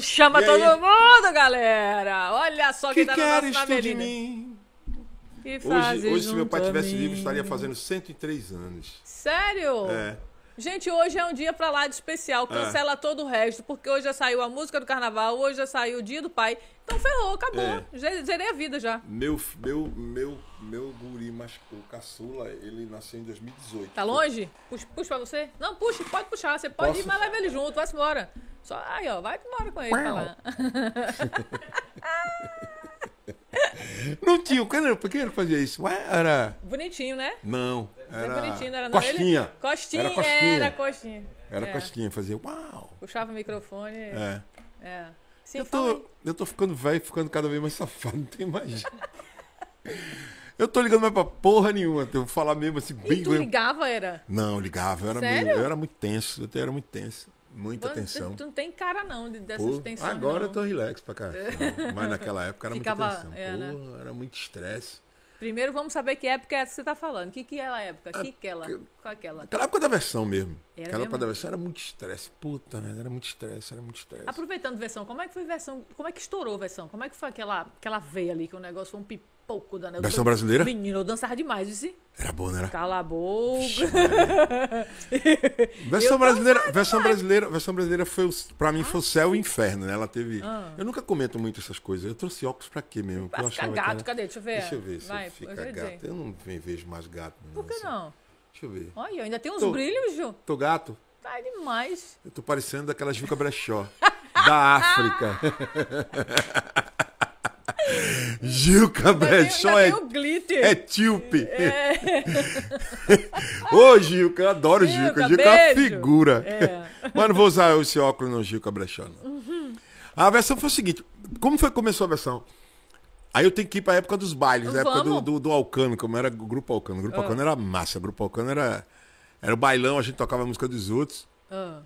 chama todo mundo, galera! Olha só quem que tá no nosso na de mim? hoje, hoje se meu pai tivesse vivo, estaria fazendo 103 anos. Sério? É. Gente, hoje é um dia pra lá de especial. É. Cancela é. todo o resto, porque hoje já saiu a música do carnaval, hoje já saiu o dia do pai. Então ferrou, acabou. É. Zerei a vida já. Meu, meu, meu, meu guri, mas o caçula, ele nasceu em 2018. Tá longe? Puxa, puxa pra você? Não, puxa, pode puxar. Você pode Posso? ir, mas leva ele junto, vai-se embora. Só aí, ó, vai embora com ele pra lá. Não tinha, quem era, quem era que fazia isso? Ué, era. Bonitinho, né? Não. Era bonitinho, era costinha. Ele... costinha. Era costinha. Era costinha. Era é. costinha, fazia uau. Puxava o microfone. É. é. Sim, eu, tô, eu tô ficando velho, ficando cada vez mais safado, não tem mais. eu tô ligando mais pra porra nenhuma, eu vou falar mesmo assim, bem. E tu ligava, era? Não, ligava, eu era, Sério? Meio, eu era muito tenso, eu era muito tenso. Muita Mano, tensão. Tu, não tem cara não de, dessas Pô, tensões. Agora não. eu tô relax pra cá é. Mas naquela época era Ficava, muita tensão. É, né? Pô, era muito estresse. Primeiro vamos saber que época é essa que você tá falando. Que que é a época? Ah, a, que que ela? Qual é aquela? Aquela época da versão mesmo. Era aquela época da versão era muito estresse. Puta, né? era muito estresse, era muito estresse. Aproveitando versão, como é que foi versão? Como é que estourou a versão? Como é que foi aquela aquela veia ali que o negócio foi um pipi? pouco, dona. Versão brasileira? Menino, eu dançava demais, disse. Era bom, né? Cala a boca. versão, brasileira, versão, brasileira, versão brasileira foi, pra mim, ah, foi o ah, céu e o inferno, né? Ela teve. Ah. Eu nunca comento muito essas coisas. Eu trouxe óculos pra quê mesmo? Pra ficar gato, era... cadê? Deixa eu ver. Deixa eu ver se Vai, fica eu é gato. Eu não vejo mais gato. Por que assim. não? Deixa eu ver. Olha, ainda tem uns tô, brilhos, Ju. Tô gato? Tá demais. Eu tô parecendo daquelas Juca Brechó, da África. Gil Cabrechó é, é tilpe. É. Ô, Gil, eu adoro Gil. Gil, Gil é uma figura. É. Mas não vou usar esse óculos no Gil Cabrechó, Uhum. A versão foi o seguinte. Como foi que começou a versão? Aí eu tenho que ir pra época dos bailes, Vamos. Né? época do, do, do Alcano, como era o Grupo Alcano. O Grupo ah. Alcano era massa. O Grupo Alcano era, era o bailão, a gente tocava a música dos outros. Ah.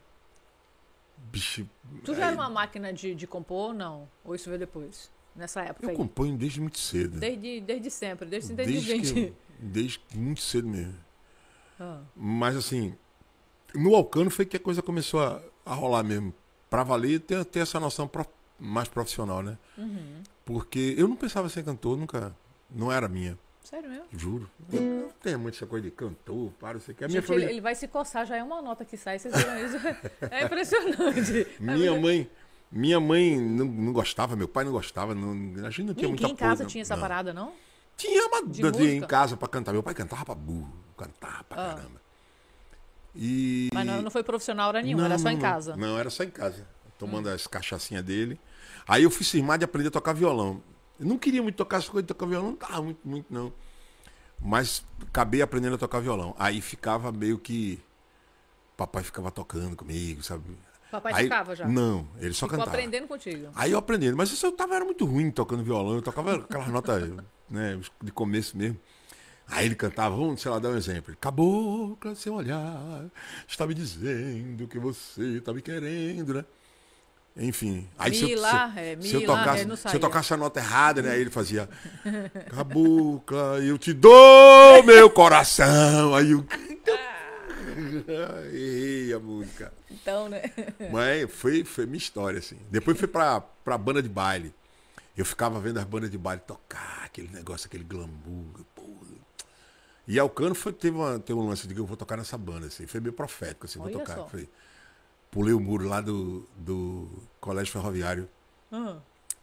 Bicho, tu já aí... era uma máquina de, de compor ou não? Ou isso veio depois? nessa época. Eu aí. desde muito cedo. Desde, desde sempre, desde, desde, desde desde muito cedo mesmo. Ah. Mas assim, no Alcano foi que a coisa começou a, a rolar mesmo. Pra valer, ter, ter essa noção pro, mais profissional, né? Uhum. Porque eu não pensava ser cantor, nunca. Não era minha. Sério mesmo? Juro. Eu não tem muito essa coisa de cantor, para, você quer. Minha família... ele, ele vai se coçar, já é uma nota que sai, vocês viram isso? É impressionante. minha é mãe. Minha mãe não, não gostava, meu pai não gostava. Não, a gente não tinha Ninguém muita em casa tinha essa não. parada, não? Tinha uma de de, em casa pra cantar. Meu pai cantava pra burro, cantava pra ah. caramba. E... Mas não, não foi profissional hora nenhuma, era só em casa. Não, era só em casa. Tomando hum. as cachaçinhas dele. Aí eu fui cismar de aprender a tocar violão. Eu não queria muito tocar coisa coisas, tocar violão não tava muito, muito não. Mas acabei aprendendo a tocar violão. Aí ficava meio que. Papai ficava tocando comigo, sabe? Papai aí, tocava já? Não, ele só Ficou cantava. aprendendo contigo. Aí eu aprendendo, mas eu tava, era muito ruim tocando violão, eu tocava aquelas notas né, de começo mesmo. Aí ele cantava, vamos, sei lá, dar um exemplo. Cabocla, seu olhar está me dizendo que você está me querendo, né? Enfim. Aí se, eu, lá, se, se eu tocasse, é, lá, se eu é, tocasse a nota errada, né? Aí ele fazia. Cabocla, eu te dou meu coração. Aí eu. Então, Errei a música. Então, né? Mas foi, foi minha história, assim. Depois fui pra, pra banda de baile. Eu ficava vendo as bandas de baile tocar, aquele negócio, aquele glamour. E Alcano foi, teve, uma, teve um lance de que eu vou tocar nessa banda, assim. Foi meio profético, assim, Olha vou tocar. pulei o muro lá do, do Colégio Ferroviário. Uhum.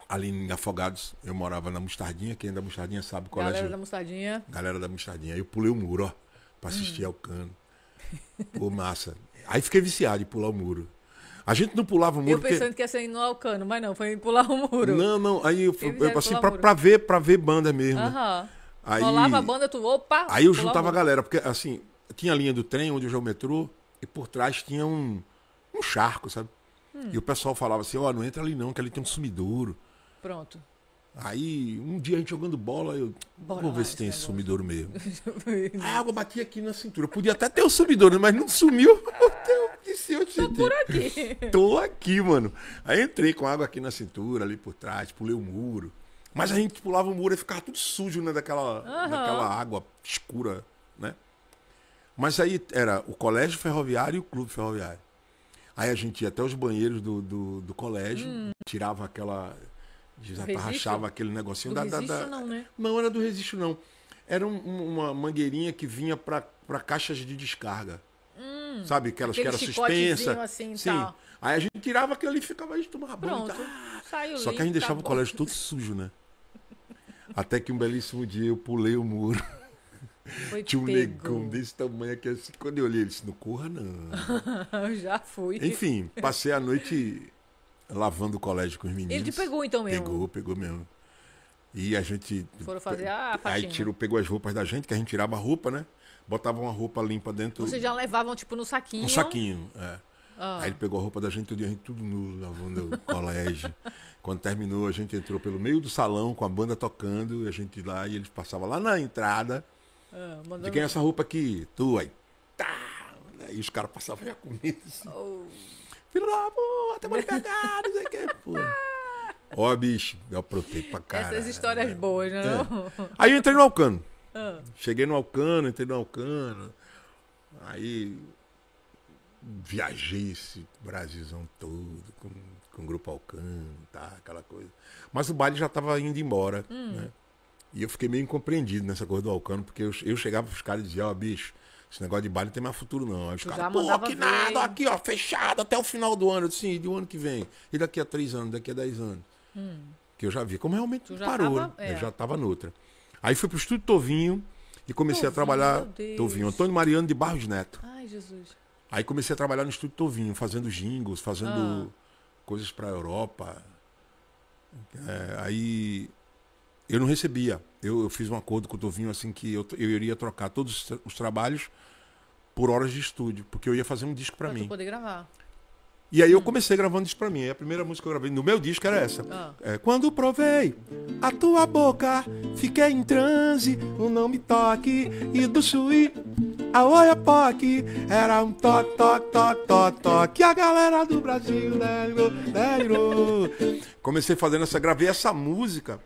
Ali em Afogados, eu morava na Mustardinha. quem é da Mustardinha sabe o colégio. Galera da Mustardinha. Galera da Mustardinha. Aí eu pulei o muro, ó, pra assistir hum. Alcano. Pô, massa. Aí fiquei viciado em pular o muro. A gente não pulava o muro. Eu pensando porque... que ia ser no Alcano, mas não, foi em pular o muro. Não, não. Aí eu, eu, assim, pra, pra, ver, pra ver banda mesmo. Aham. Aí, Rolava a banda, tu, opa! Aí eu juntava a galera, porque assim, tinha a linha do trem, onde o metrô, e por trás tinha um, um charco, sabe? Hum. E o pessoal falava assim, ó, oh, não entra ali não, que ali tem um sumidouro. Pronto. Aí, um dia a gente jogando bola, eu. Bora vou ver se tem esse é sumidor mesmo. a água batia aqui na cintura. Eu podia até ter o sumidor, mas não sumiu. Eu disse, eu Tô por aqui. Tô aqui, mano. Aí entrei com água aqui na cintura, ali por trás, pulei o muro. Mas a gente pulava o muro e ficava tudo sujo, né? Daquela, uhum. daquela água escura, né? Mas aí era o colégio ferroviário e o clube ferroviário. Aí a gente ia até os banheiros do, do, do colégio, hum. tirava aquela Desarrachava aquele negocinho. Do da, resisto da, da... não, né? Não era do resisto, não. Era um, uma mangueirinha que vinha para caixas de descarga. Hum, sabe? Aquelas que era suspensa. Assim, Sim. Tal. Aí a gente tirava aquilo e ficava, a gente tomava banho. Tá... Saiu Só que a gente deixava tá o colégio todo sujo, né? Até que um belíssimo dia eu pulei o muro. Foi Tinha um pego. negão desse tamanho aqui assim. Quando eu olhei, ele disse: Não corra, não. eu já fui. Enfim, passei a noite lavando o colégio com os meninos. Ele te pegou então mesmo? Pegou, pegou mesmo. E a gente. Foram fazer a faixinha. Aí tirou, pegou as roupas da gente, que a gente tirava a roupa, né? Botava uma roupa limpa dentro. Vocês já levavam, tipo, no saquinho? No saquinho, é. Ah. Aí ele pegou a roupa da gente, a gente tudo nu, lavando o colégio. Quando terminou, a gente entrou pelo meio do salão com a banda tocando, e a gente lá, e ele passava lá na entrada. Ah, mandando... De quem é essa roupa aqui? Tu, aí. Tá! E os caras passavam já comida. Assim. Oh filho da puta, tá cagado, não sei o que, pô. Ó, bicho, eu aprontei pra caralho. Essas histórias né? boas, né? É. Aí eu entrei no Alcano. Ah. Cheguei no Alcano, entrei no Alcano. Aí viajei esse Brasilzão todo com, com o grupo Alcano, tá? Aquela coisa. Mas o baile já tava indo embora, hum. né? E eu fiquei meio incompreendido nessa coisa do Alcano, porque eu, eu chegava pros caras e dizia, ó, oh, bicho, esse negócio de baile não tem mais futuro, não. Aí os caras, pô, que nada, aqui, ó, fechado até o final do ano. Eu disse, sim, do ano que vem. E daqui a três anos, daqui a dez anos. Hum. Que eu já vi como realmente parou. Tava, né? é. Eu já tava noutra. Aí fui pro Estúdio Tovinho e comecei Tovinho, a trabalhar. Tovinho, Antônio Mariano de Barros Neto. Ai, Jesus. Aí comecei a trabalhar no Estúdio Tovinho, fazendo jingles, fazendo ah. coisas pra Europa. É, aí eu não recebia eu, eu, fiz um acordo com o Tovinho assim que eu, eu iria trocar todos os, os trabalhos por horas de estúdio, porque eu ia fazer um disco para mim. poder gravar. E aí eu comecei gravando isso para mim. a primeira música que eu gravei no meu disco era essa. Ah. É, Quando provei a tua boca, fiquei em transe, o não me toque e do suí a olha era um toque, toque, toque, toque, toque. a galera do Brasil delirou, né, delirou. Né, comecei fazendo essa, gravei essa música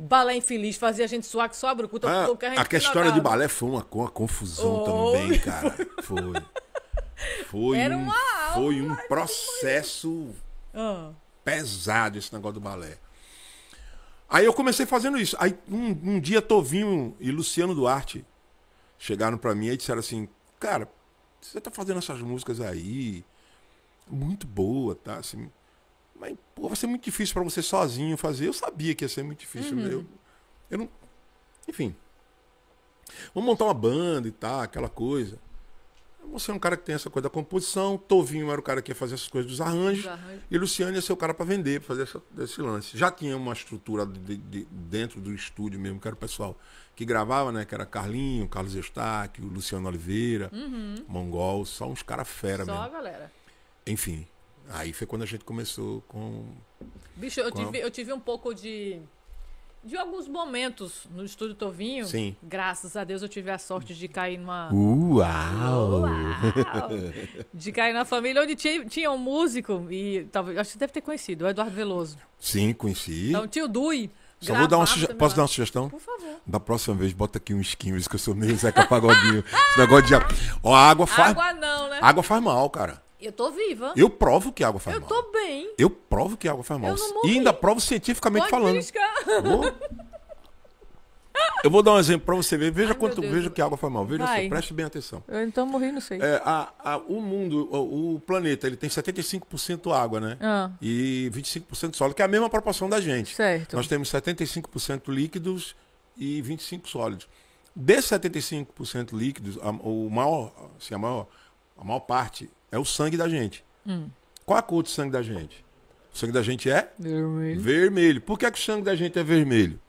balé infeliz fazia a gente suar que só a brucuta. Tá ah, a, gente a história de balé foi uma, uma confusão oh, também, cara. Foi. Foi, Era um, aula, foi um processo ah. pesado esse negócio do balé. Aí eu comecei fazendo isso. Aí um, um dia Tovinho e Luciano Duarte chegaram para mim e disseram assim: Cara, você tá fazendo essas músicas aí, muito boa, tá? Assim, mas, pô, vai ser muito difícil para você sozinho fazer. Eu sabia que ia ser muito difícil. Uhum. Né? Eu, eu não. Enfim. Vamos montar uma banda e tal, aquela coisa. Você é um cara que tem essa coisa da composição, Tovinho era o cara que ia fazer essas coisas dos arranjos, arranjos. e Luciano ia ser o cara para vender, para fazer essa, esse lance. Já tinha uma estrutura de, de, dentro do estúdio mesmo, que era o pessoal que gravava, né? Que era Carlinho, Carlos Eustáquio, Luciano Oliveira, uhum. Mongol, só uns caras fera só mesmo. Só a galera. Enfim. Aí foi quando a gente começou com. Bicho, eu, com tive, a... eu tive um pouco de. De alguns momentos no estúdio Tovinho. Sim. Graças a Deus eu tive a sorte de cair numa. Uau! Uau! de cair na família onde tinha, tinha um músico, e talvez. Acho que você deve ter conhecido, o Eduardo Veloso. Sim, conheci. Então, tio Dui. Só vou dar uma suge... Posso dar uma sugestão? Por favor. Da próxima vez, bota aqui um esquinho, que eu sou meio Zeca Pagodinho. Esse negócio de. Ó, água faz. Água não, né? Água faz mal, cara. Eu tô viva. Eu provo que água faz eu mal. Eu tô bem. Eu provo que água faz mal. E ainda provo cientificamente Pode falando. Eu vou dar um exemplo para você ver. Veja Ai, quanto veja que água faz mal. Veja só, preste bem atenção. Eu então morri, não sei. É, a, a, o mundo, o, o, planeta, ele tem 75% água, né? Ah. E 25% sólido, que é a mesma proporção da gente. Certo. Nós temos 75% líquidos e 25 sólidos. Desses 75% líquidos, a, o maior, assim, a maior a maior parte, é o sangue da gente. Hum. Qual a cor do sangue da gente? O sangue da gente é? Vermelho. Vermelho. Por que, é que o sangue da gente é vermelho?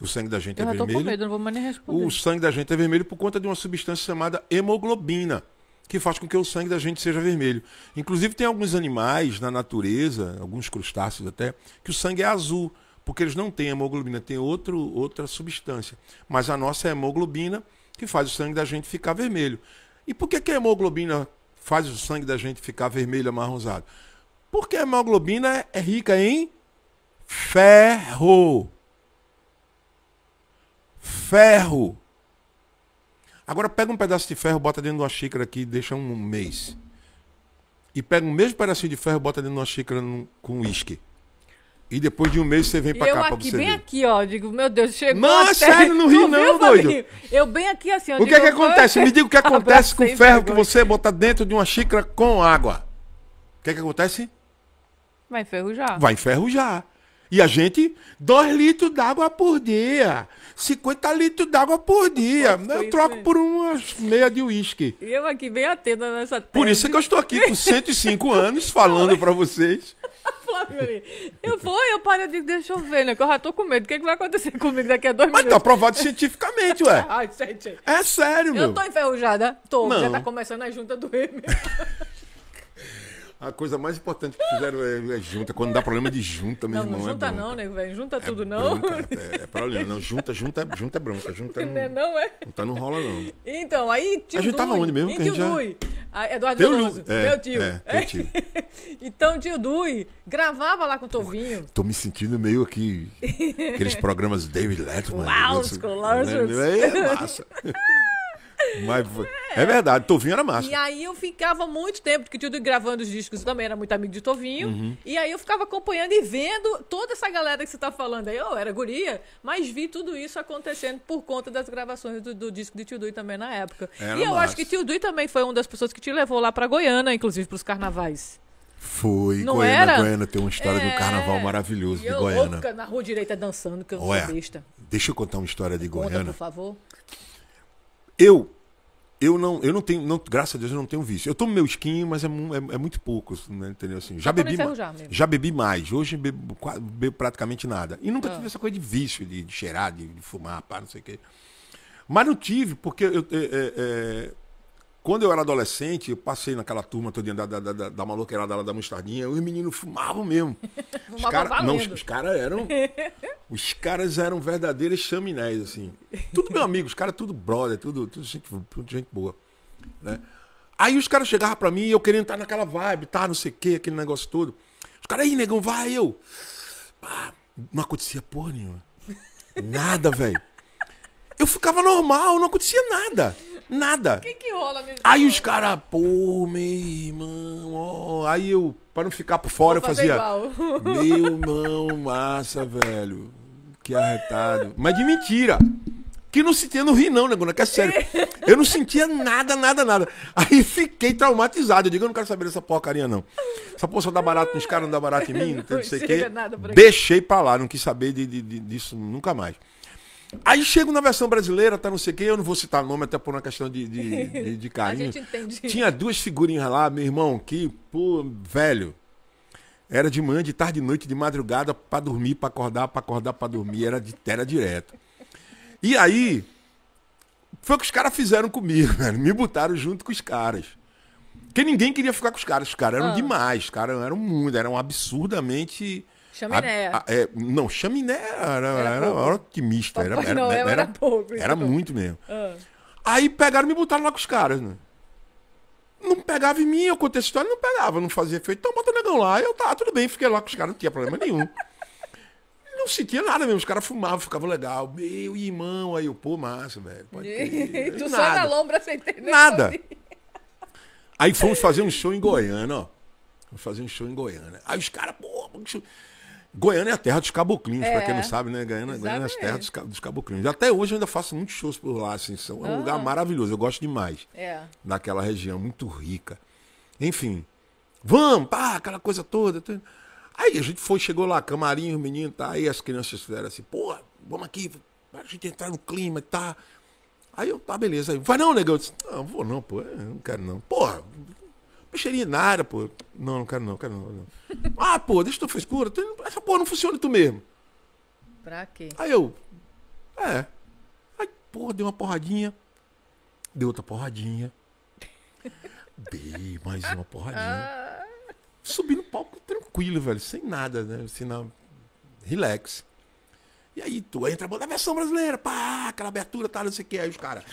O sangue da gente é eu é vermelho. Medo, não vou mais nem responder. O sangue da gente é vermelho por conta de uma substância chamada hemoglobina, que faz com que o sangue da gente seja vermelho. Inclusive, tem alguns animais na natureza, alguns crustáceos até, que o sangue é azul, porque eles não têm hemoglobina, tem outro, outra substância. Mas a nossa hemoglobina que faz o sangue da gente ficar vermelho. E por que, que a hemoglobina faz o sangue da gente ficar vermelho, amarronzado? Porque a hemoglobina é rica em ferro. Ferro. Agora pega um pedaço de ferro, bota dentro de uma xícara aqui e deixa um mês. E pega o mesmo pedacinho de ferro, bota dentro de uma xícara com uísque. E depois de um mês você vem pra e cá eu aqui, você bem ver. aqui, ó. Digo, meu Deus, chegou Não, até... sério, não ri não, viu, doido. Eu bem aqui assim. o que digo, é que acontece? Me diga o que acontece com o ferro que você botar dentro de uma xícara com água. O que é que acontece? Vai enferrujar. Vai enferrujar. E a gente, 2 litros d'água por dia. 50 litros d'água por dia. eu é. troco por umas meia de uísque. E eu aqui bem atenta nessa tese. Por isso que eu estou aqui com 105 anos falando para vocês. eu vou, eu parei de deixa eu ver, né? Que eu já tô com medo. O que, é que vai acontecer comigo daqui a dois Mas tá minutos? Mas tá provado cientificamente, ué. Ai, gente. É sério, meu. Eu tô enferrujada. Tô. Não. Já tá começando a junta do M. A coisa mais importante que fizeram é, é junta. Quando dá problema de junta, meu não, irmão. Não é junta é não, né velho. Junta é tudo não. Bronca, é, é problema. Não, junta, junta, junta é bronca. Junta não, não, não é? Não tá, não rola não. Então, aí tio A gente Dui, tava onde mesmo? Em que tio já... Dui. Ah, Eduardo teu Veloso, meu tio. tio. então, tio Dui gravava lá com o Tovinho. Tô me sentindo meio aqui. Aqueles programas David Letterman. Lawrence, Lawrence. Né, né, é massa. Mas é, é verdade, Tovinho era massa. E aí eu ficava muito tempo, porque tudo gravando os discos eu também era muito amigo de Tovinho. Uhum. E aí eu ficava acompanhando e vendo toda essa galera que você tá falando aí. Eu era guria, mas vi tudo isso acontecendo por conta das gravações do, do disco de Tio Dui também na época. Era e eu massa. acho que Tio Dui também foi uma das pessoas que te levou lá para Goiânia, inclusive para os carnavais. Foi, não Goiânia, era? Goiânia tem uma história é... de um é. carnaval maravilhoso de Goiânia. Louca, na rua direita dançando, que eu não Ué, Deixa eu contar uma história de Goiânia. Conta, por favor. Eu eu não, eu não tenho, não, graças a Deus eu não tenho vício. Eu tomo meu skin, mas é, é, é muito pouco, assim, né, entendeu? Assim, já, bebi, já, já bebi mais. Hoje bebo, bebo praticamente nada. E nunca ah. tive essa coisa de vício, de, de cheirar, de, de, fumar, pá, não sei o quê. Mas não tive, porque eu, é, é, é quando eu era adolescente, eu passei naquela turma toda da, da, da, da maloqueirada lá da mostardinha, os meninos fumavam mesmo. Os cara não, os, os cara eram. Os caras eram verdadeiros chaminés, assim. Tudo meu amigo, os caras tudo brother, tudo, tudo, gente, tudo gente boa. Né? Aí os caras chegavam pra mim e eu querendo estar naquela vibe, tá, não sei o que, aquele negócio todo. Os caras, aí, negão, vai, eu. Ah, não acontecia porra nenhuma. Nada, velho. Eu ficava normal, não acontecia nada. Nada. O que, que rola mesmo? Aí os caras, pô, meu irmão, ó. Aí eu, pra não ficar por fora, eu fazia. Igual. Meu irmão, massa, velho. Que arretado. Mas de mentira. Que não sentia, não ri não, negona, né, que é sério. Eu não sentia nada, nada, nada. Aí fiquei traumatizado. Eu digo, eu não quero saber dessa porcaria, não. Essa porra só dá barato nos caras, não dá barato em mim, não, não sei o quê. Deixei pra lá, não quis saber de, de, de, disso nunca mais. Aí chego na versão brasileira, tá não sei o quê, eu não vou citar nome até por uma questão de, de, de, de carinho. A gente entende. Tinha duas figurinhas lá, meu irmão, que, pô, velho. Era de manhã, de tarde, de noite, de madrugada, para dormir, para acordar, para acordar, para dormir. Era de terra direto. E aí, foi o que os caras fizeram comigo, velho. Me botaram junto com os caras. Porque ninguém queria ficar com os caras. Os caras eram ah. demais, cara caras eram muito, eram absurdamente Chaminé. A, a, é, não, chaminé era, era, era, era otimista. Era, era, era, era, pouco. Era então. muito mesmo. Ah. Aí pegaram e me botaram lá com os caras, né? Não pegava em mim, eu contei essa história, não pegava, não fazia efeito. Então bota o negão lá. Eu tá, tudo bem, fiquei lá com os caras, não tinha problema nenhum. não sentia nada mesmo. Os caras fumavam, ficava legal. Meu irmão, aí eu, pô, massa, velho. Pode ter. tu nada. só na lombra sem ter Nada. Aí fomos fazer um show em Goiânia, ó. Fomos fazer um show em Goiânia. Aí os caras, pô, show. Goiânia é a terra dos caboclinhos, é, para quem não sabe, né? Goiânia, Goiânia é a terra dos, dos, caboclinhos. Até hoje eu ainda faço muitos shows por lá, assim, são, é um lugar ah. maravilhoso, eu gosto demais. É. Daquela região, muito rica. Enfim, vamos, pá, aquela coisa toda. Aí a gente foi, chegou lá, camarim, os meninos, tá? Aí as crianças fizeram assim, pô, vamos aqui, a gente entrar no clima e tá. Aí eu, tá, beleza. Aí, vai não, negão. Eu disse, não, vou não, pô, não quero não. Porra, Mexerinha nada, pô. Não, não quero não, quero não. não. Ah, pô, deixa tu frescura. Essa porra não funciona tu mesmo. Pra quê? Aí eu. É. Aí, pô, deu uma porradinha. Deu outra porradinha. Dei mais uma porradinha. Subi no palco tranquilo, velho. Sem nada, né? Assim, na... Relax. E aí, tu entra a versão brasileira, pá, aquela abertura, tá, não sei o que. Aí os caras.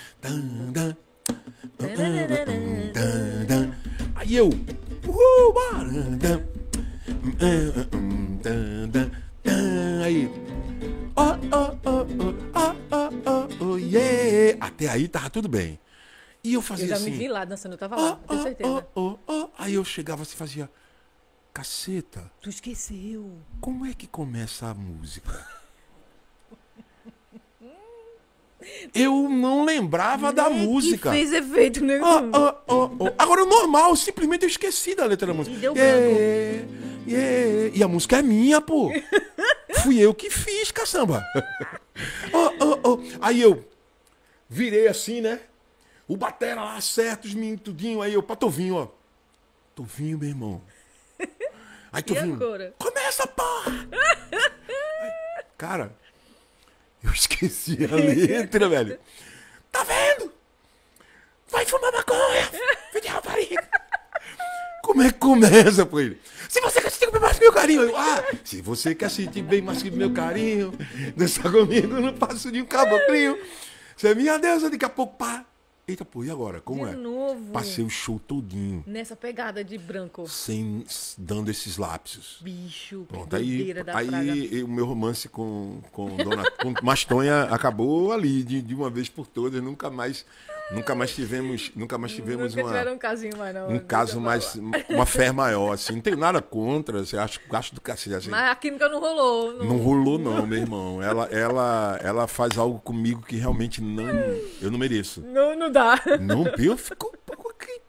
Aí eu. Uhul, Aí. Oh, oh, oh, oh, oh, oh, oh, yeah! Até aí tava tudo bem. E eu fazia assim. Eu já me assim, vi lá dançando, eu tava lá, com certeza. Oh, oh, oh, Aí eu chegava assim e fazia. Caceta. Tu esqueceu. Como é que começa a música? Eu não lembrava da né? música. Que fez efeito, né? Oh, Agora o normal, simplesmente eu esqueci da letra da música. E deu yeah, yeah. E a música é minha, pô. Fui eu que fiz, caçamba. Aí eu virei assim, né? O batera lá, certo, os meninos tudinho. Aí eu, pra Tovinho, ó. Tovinho, meu irmão. Aí Tovinho, começa, pô! cara, eu esqueci a letra, velho. Tá vendo? Vai fumar maconha, filho de rapariga. Como é que começa, pô? Ele? Se você quer sentir bem mais que meu carinho. Eu, ah, se você quer sentir bem mais que meu carinho, dança comigo no passo de um caboclinho. Você é minha deusa, daqui a pouco, pá. Eita, pô, e agora? Como de é? Novo. Passei o show todinho. Nessa pegada de branco. Sem dando esses lápisos Bicho, Pronto, aí, aí o meu romance com, com Dona com Mastonha acabou ali, de, de uma vez por todas, nunca mais Nunca mais tivemos, nunca mais tivemos nunca uma, um casinho mais, não. Um caso mais, uma fé maior, assim. Não tenho nada contra, assim, acho, acho do cacete. Assim, Mas a química não rolou. Não, não rolou, não, meu irmão. Ela, ela, ela faz algo comigo que realmente não. Eu não mereço. Não, não dá. Não, eu fico. Que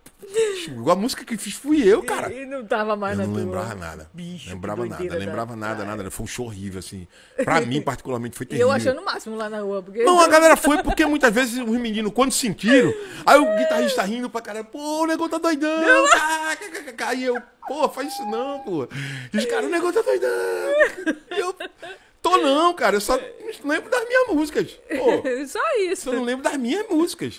Tipo, a música que fiz fui eu, cara. E, não tava mais eu não lembrava tua... nada. Bicho, lembrava nada, da... Né? lembrava nada, nada. Foi um show horrível, assim. Pra mim, particularmente, foi terrível. eu achando o máximo lá na rua. Porque... Não, a galera foi porque muitas vezes os meninos, quando sentiram, aí o guitarrista rindo pra caralho, pô, o negócio tá doidão. caiu e eu, pô, faz isso não, pô. E os caras, o negócio tá doidão. E eu, Tô é. não, cara. Eu só não lembro das minhas músicas. Pô, só isso. Eu não lembro das minhas músicas.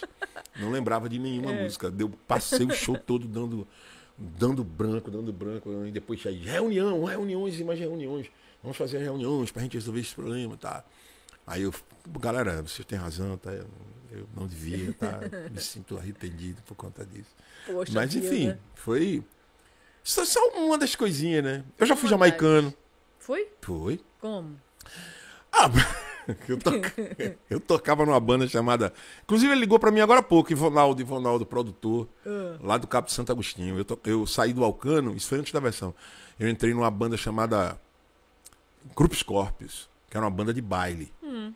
Não lembrava de nenhuma é. música. Eu passei o show todo dando, dando branco, dando branco. E depois já, reunião, reuniões e mais reuniões. Vamos fazer reuniões pra gente resolver esse problema, tá? Aí eu, galera, vocês têm razão, tá? Eu, não devia, tá? Me sinto arrependido por conta disso. Poxa Mas enfim, né? foi. Só, só, uma das coisinhas, né? Eu já fui jamaicano. Foi? Foi. Como? Ah, eu, to... eu tocava numa banda chamada. Inclusive, ele ligou para mim agora há pouco, Ivonaldo, Ivonaldo, produtor, uh. lá do Cabo de Santo Agostinho. Eu, to... eu saí do Alcano, isso foi antes da versão. Eu entrei numa banda chamada Grupo Scorpius, que era uma banda de baile. Hum.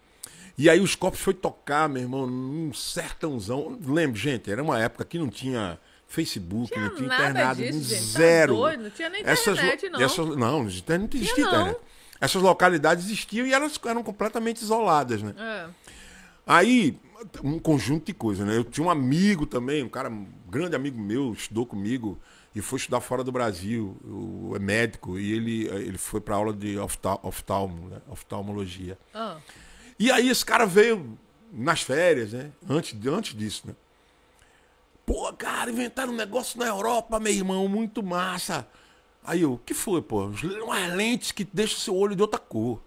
E aí os Scorpius foi tocar, meu irmão, num sertãozão. Lembro, gente, era uma época que não tinha. Facebook, tinha não tinha nada internado, disso, zero. Tá doido, não tinha nem internet, essas, não. Essas, não, não existia não. internet essas localidades existiam e elas eram completamente isoladas, né? É. Aí, um conjunto de coisas, né? Eu tinha um amigo também, um cara, um grande amigo meu, estudou comigo e foi estudar fora do Brasil, O é médico, e ele, ele foi para aula de oftal, oftalmo, né? oftalmologia. Ah. E aí esse cara veio nas férias, né? Antes, antes disso, né? Pô, cara, inventaram um negócio na Europa, meu irmão, muito massa. Aí eu, que foi, pô? Umas lentes que deixam o seu olho de outra cor.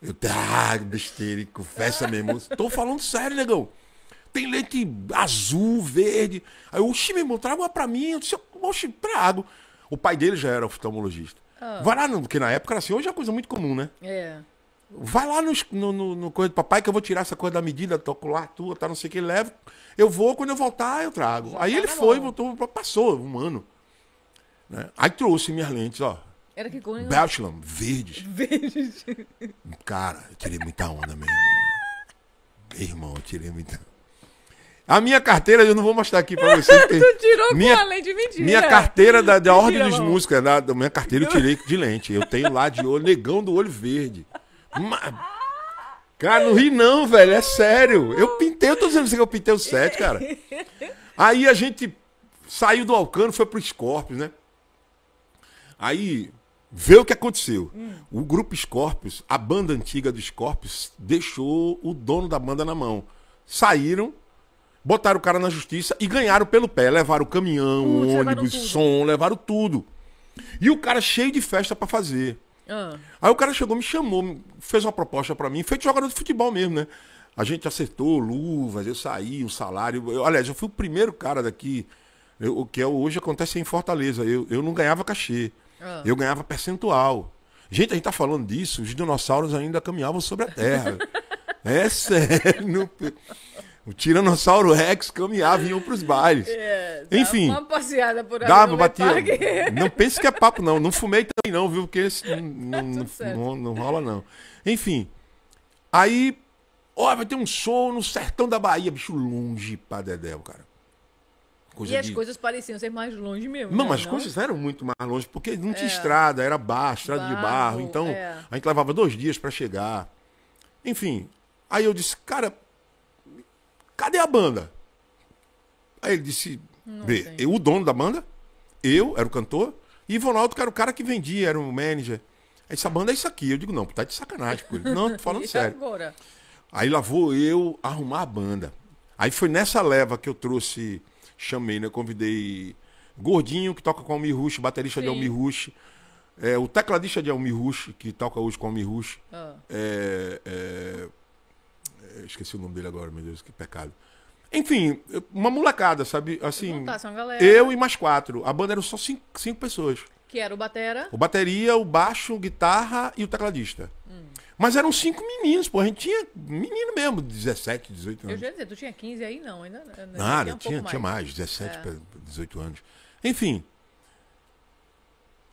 Eu, ah, besteira, confessa mesmo. Tô falando sério, negão. Tem lente azul, verde. Aí eu, oxi, meu irmão, traga uma pra mim. Eu disse, oxi, trago. O pai dele já era oftalmologista. Ah. Vai lá, porque na época era assim, hoje é uma coisa muito comum, né? É. Vai lá no, no, no, no coisa do papai que eu vou tirar essa coisa da medida, lá, tua, tá, não sei o que, levo. Eu vou, quando eu voltar, eu trago. Já Aí tá ele foi, voltou, passou um ano. Né? Aí trouxe minhas lentes, ó. Era que cor? Bachelor, verdes. Verdes. Cara, eu tirei muita onda, meu irmão. Meu irmão, eu tirei muita a minha carteira, eu não vou mostrar aqui pra você, tu tirou minha, com a lente, mentira. Minha carteira da, da Ordem dos Músicos, da, da, minha carteira eu tirei de lente. Eu tenho lá de olho, negão do olho verde. Uma... Cara, não ri não, velho, é sério. Eu pintei, eu tô dizendo assim que eu pintei o set, cara. Aí a gente saiu do Alcano, foi pro Scorpio, né? Aí, vê o que aconteceu. Hum. O grupo Scorpius, a banda antiga do Scorpius, deixou o dono da banda na mão. Saíram, botaram o cara na justiça e ganharam pelo pé. Levaram o caminhão, Putz, o ônibus, levaram som, levaram tudo. E o cara cheio de festa para fazer. Ah. Aí o cara chegou, me chamou, fez uma proposta para mim, feito jogador de futebol mesmo, né? A gente acertou luvas, eu saí, um salário. Eu, aliás, eu fui o primeiro cara daqui, o que é, hoje acontece em Fortaleza. Eu, eu não ganhava cachê. Ah. Eu ganhava percentual. Gente, a gente tá falando disso, os dinossauros ainda caminhavam sobre a Terra. é sério. O Tiranossauro Rex caminhava e iam pros bailes. É, Enfim. Uma passeada por aí. Dava, batia. Não pense que é papo, não. Não fumei também, não, viu? Porque esse, não, tá não, não, não rola, não. Enfim. Aí, ó, vai ter um show no sertão da Bahia, bicho, longe pra Dedéu, cara. Coisa e as coisas pareciam ser mais longe mesmo. Não, né? as não? coisas eram muito mais longe, porque não tinha é. estrada, era barro, estrada barro, de barro. Então, é. a gente levava dois dias para chegar. Enfim, aí eu disse, cara, cadê a banda? Aí ele disse, Vê, eu, o dono da banda, eu era o cantor, e Ivonaldo, que era o cara que vendia, era o manager. Essa banda é isso aqui. Eu digo, não, tá de sacanagem com ele. Não, tô falando sério. Agora? Aí lá vou eu arrumar a banda. Aí foi nessa leva que eu trouxe chamei, né? convidei Gordinho, que toca com Almir Rush, baterista Sim. de Almir Rush. É, o tecladista de Almir Rush, que toca hoje com Almir Rush. Ah. É, é, é esqueci o nome dele agora, meu Deus, que pecado. Enfim, uma molecada, sabe? Assim, eu e mais quatro. A banda eram só cinco, cinco pessoas. Que era o batera? O bateria, o baixo, guitarra e o tecladista. Hum. Mas eram cinco meninos, pô. A gente tinha menino mesmo, 17, 18 anos. Eu já ia dizer, tu tinha 15 aí? Não, ainda. ainda Nada, tinha, um tinha, mais. tinha mais, 17 é. para 18 anos. Enfim.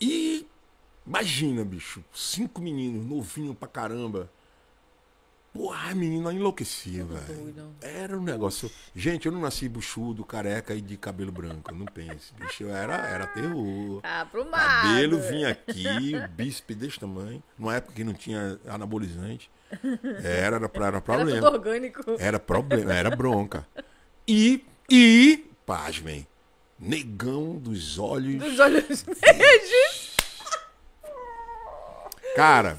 E imagina, bicho, cinco meninos, novinho pra caramba. Porra, a menina enlouquecia, velho. Era um negócio. Gente, eu não nasci buchudo, careca e de cabelo branco. Não pense. Bicho, eu era, era terror. Ah, pro mar. Cabelo né? vinha aqui, bíceps desse tamanho. Numa época que não tinha anabolizante. Era, era, era problema. Era tudo orgânico. Era problema, era bronca. E, e, pasmem, negão dos olhos. Dos olhos verdes. Cara.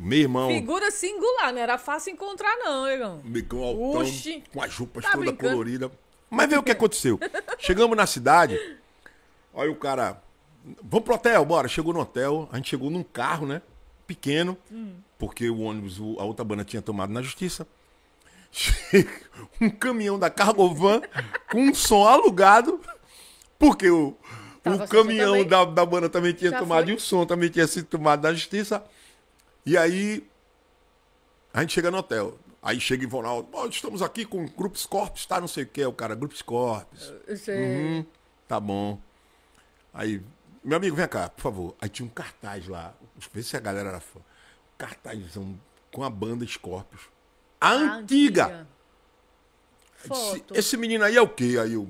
Meu irmão. Figura singular, não era fácil encontrar, não, irmão. Migão altão, com as roupas tá toda brincando. colorida. Mas veio o que aconteceu. Chegamos na cidade, olha o cara. Vamos pro hotel, bora. Chegou no hotel, a gente chegou num carro, né? Pequeno, hum. porque o ônibus, a outra banda tinha tomado na justiça. um caminhão da Cargovan com um som alugado, porque o, o assim caminhão da, da banda também tinha Já tomado foi. e o som também tinha sido tomado na justiça. E aí a gente chega no hotel. Aí chega em Ronaldo, oh, estamos aqui com o Grupos Corpus, tá? Não sei o que, é o cara, Grupos Corpus. Uhum, tá bom. Aí, meu amigo, vem cá, por favor. Aí tinha um cartaz lá, vê se a galera era fã. Cartazão com a banda Scorpius. A, a antiga. antiga. Disse, esse menino aí é o quê? Aí eu.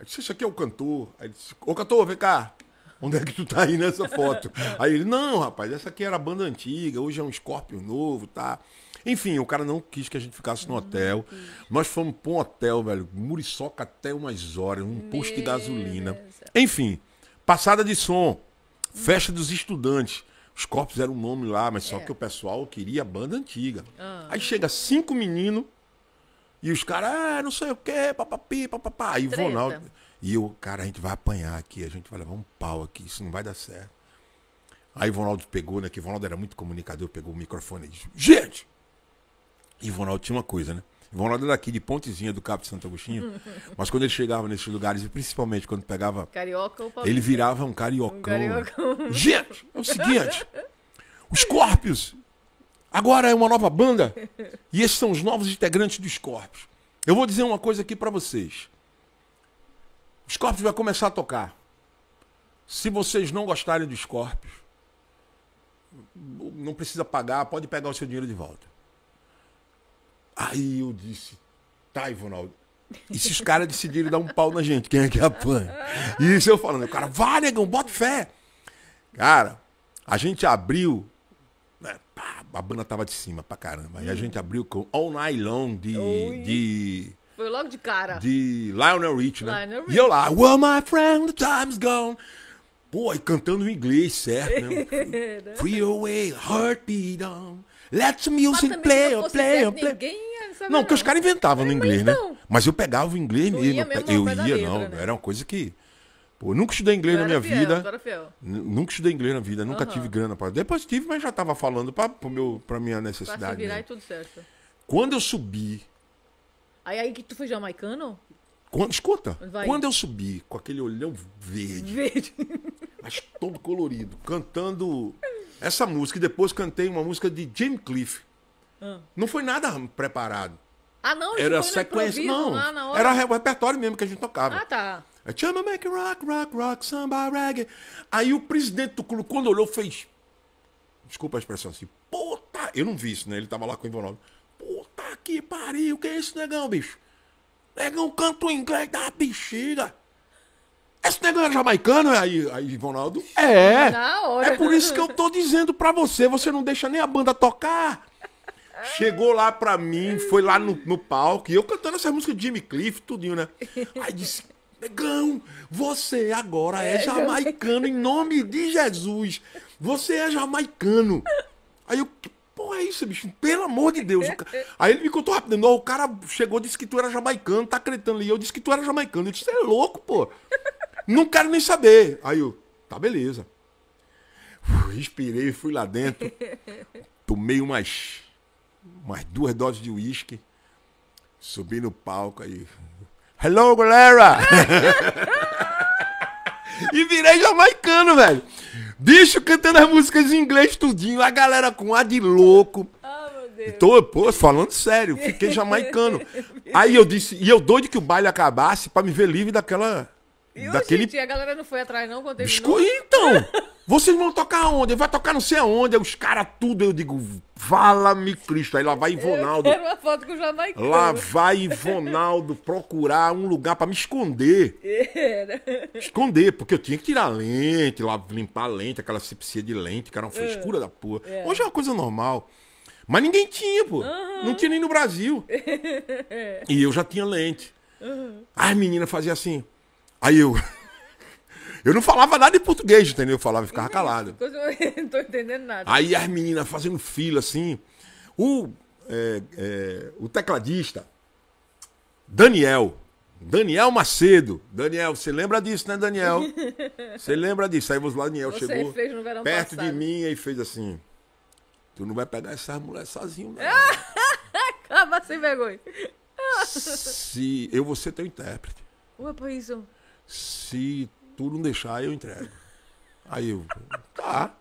eu disse, isso aqui é o cantor. Aí disse, ô cantor, vem cá. Onde é que tu tá aí nessa foto? Aí ele, não, rapaz, essa aqui era a banda antiga, hoje é um Scorpio novo, tá? Enfim, o cara não quis que a gente ficasse no hotel. Nós fomos pra um hotel, velho, muriçoca até umas horas, um posto de gasolina. Enfim, passada de som, festa dos estudantes. Os corpos eram um nome lá, mas só é. que o pessoal queria a banda antiga. Ah. Aí chega cinco meninos e os caras, ah, não sei o quê, papapi, papapá. Aí o Vonaldo. E eu, cara, a gente vai apanhar aqui, a gente vai levar um pau aqui, isso não vai dar certo. Aí Ronaldo pegou, né? Que Ronaldo era muito comunicador, pegou o microfone e disse: Gente! E Ronaldo tinha uma coisa, né? Ronaldo era daqui de Pontezinha do Cabo de Santo Agostinho, mas quando ele chegava nesses lugares, e principalmente quando pegava. Carioca ou Ele virava um cariocão. Um cariocão. Gente, é o seguinte: os Corpios agora é uma nova banda e esses são os novos integrantes dos Corpios. Eu vou dizer uma coisa aqui para vocês. Scorpions vai começar a tocar. Se vocês não gostarem do Scorpions, não precisa pagar, pode pegar o seu dinheiro de volta. Aí eu disse, tá, Ivonaldo. E se os caras decidirem dar um pau na gente, quem é que apanha? E isso eu falando, o cara, vai, negão, bota fé. Cara, a gente abriu. Né, pá, a banda tava de cima pra caramba. E a hum. gente abriu com All Night Long de, de foi logo de cara. De Lionel Rich, né? Lionel Rich. E eu lá, well, my friend, the time's gone. Pô, e cantando em inglês, certo, né? Free away, heartbeat beat on, let's music play, play, play. Ninguém ia não, não, que os caras inventavam no inglês, né? Então, mas eu pegava o inglês mesmo. mesmo eu ia, letra, não. Né? Era uma coisa que. Pô, nunca estudei inglês na minha fiel, vida. Nunca estudei inglês na vida, nunca uhum. tive grana para. Depois tive, mas já tava falando para meu para minha necessidade. Pra se virar e tudo certo. Quando eu subi Aí aí que tu foi jamaicano? Quando, escuta, Vai. quando eu subi com aquele olhão verde, Verde. mas todo colorido, cantando essa música, e depois cantei uma música de Jim Cliff. Ah. Não foi nada preparado. Ah, não, Era foi sequência, não. lá na hora. Era o repertório mesmo que a gente tocava. Ah, tá. É chama make rock, rock, rock, samba, reggae. Aí o presidente do clube, quando olhou, fez. Desculpa a expressão assim. Puta! Eu não vi isso, né? Ele tava lá com o Ivonaldo. Tá que pariu, que é isso, negão, bicho? Negão canta o inglês da bexiga. Esse negão é jamaicano, é aí, aí Ronaldo? É. É por isso que eu tô dizendo pra você, você não deixa nem a banda tocar. Chegou lá pra mim, foi lá no, no palco, e eu cantando essa música de Jimmy Cliff, tudinho, né? Aí disse, negão, você agora é, é jamaicano em nome de Jesus. Você é jamaicano. Aí eu, porra é isso, bicho? Pelo amor de Deus. Aí ele me contou rápido. Não, o cara chegou, disse que tu era jamaicano, tá acreditando ali. Eu disse que tu era jamaicano. Ele disse, você é louco, pô. Não quero nem saber. Aí eu, tá beleza. respirei, fui lá dentro. Tomei umas, umas duas doses de uísque. Subi no palco aí. Hello, galera! e virei jamaicano, velho. Bicho cantando as músicas em inglês tudinho, a galera com ar de louco. Oh, meu Deus. Tô, então, pô, falando sério, fiquei jamaicano. Aí eu disse, e eu doido que o baile acabasse pra me ver livre daquela. E daquele... Gente, a galera não foi atrás, não, quando Então! Vocês vão tocar onde? Vai tocar não sei aonde. Os caras tudo. Eu digo, fala-me Cristo. Aí lá vai Ivonaldo. Eu quero uma foto com o Jamaicano. Lá vai Ivonaldo procurar um lugar para me esconder. Era. Esconder, porque eu tinha que tirar lente, lá limpar a lente, aquela sepsia de lente, que era uma ah, frescura da porra. É. Hoje é uma coisa normal. Mas ninguém tinha, pô. Uhum. Não tinha nem no Brasil. e eu já tinha lente. Uhum. As meninas faziam assim. Aí eu. Eu não falava nada em português, entendeu? Eu falava e ficava não, calado. Não tô entendendo nada. Aí as meninas fazendo fila assim. O, é, é, o tecladista, Daniel. Daniel Macedo. Daniel, você lembra disso, né, Daniel? Você lembra disso. Aí o Daniel você chegou perto passado. de mim e fez assim. Tu não vai pegar essas mulheres sozinho, não. Acaba sem vergonha. Se eu vou ser teu intérprete. Ué, por isso. É. Se Arthur não deixar, eu entrego. Aí eu, tá.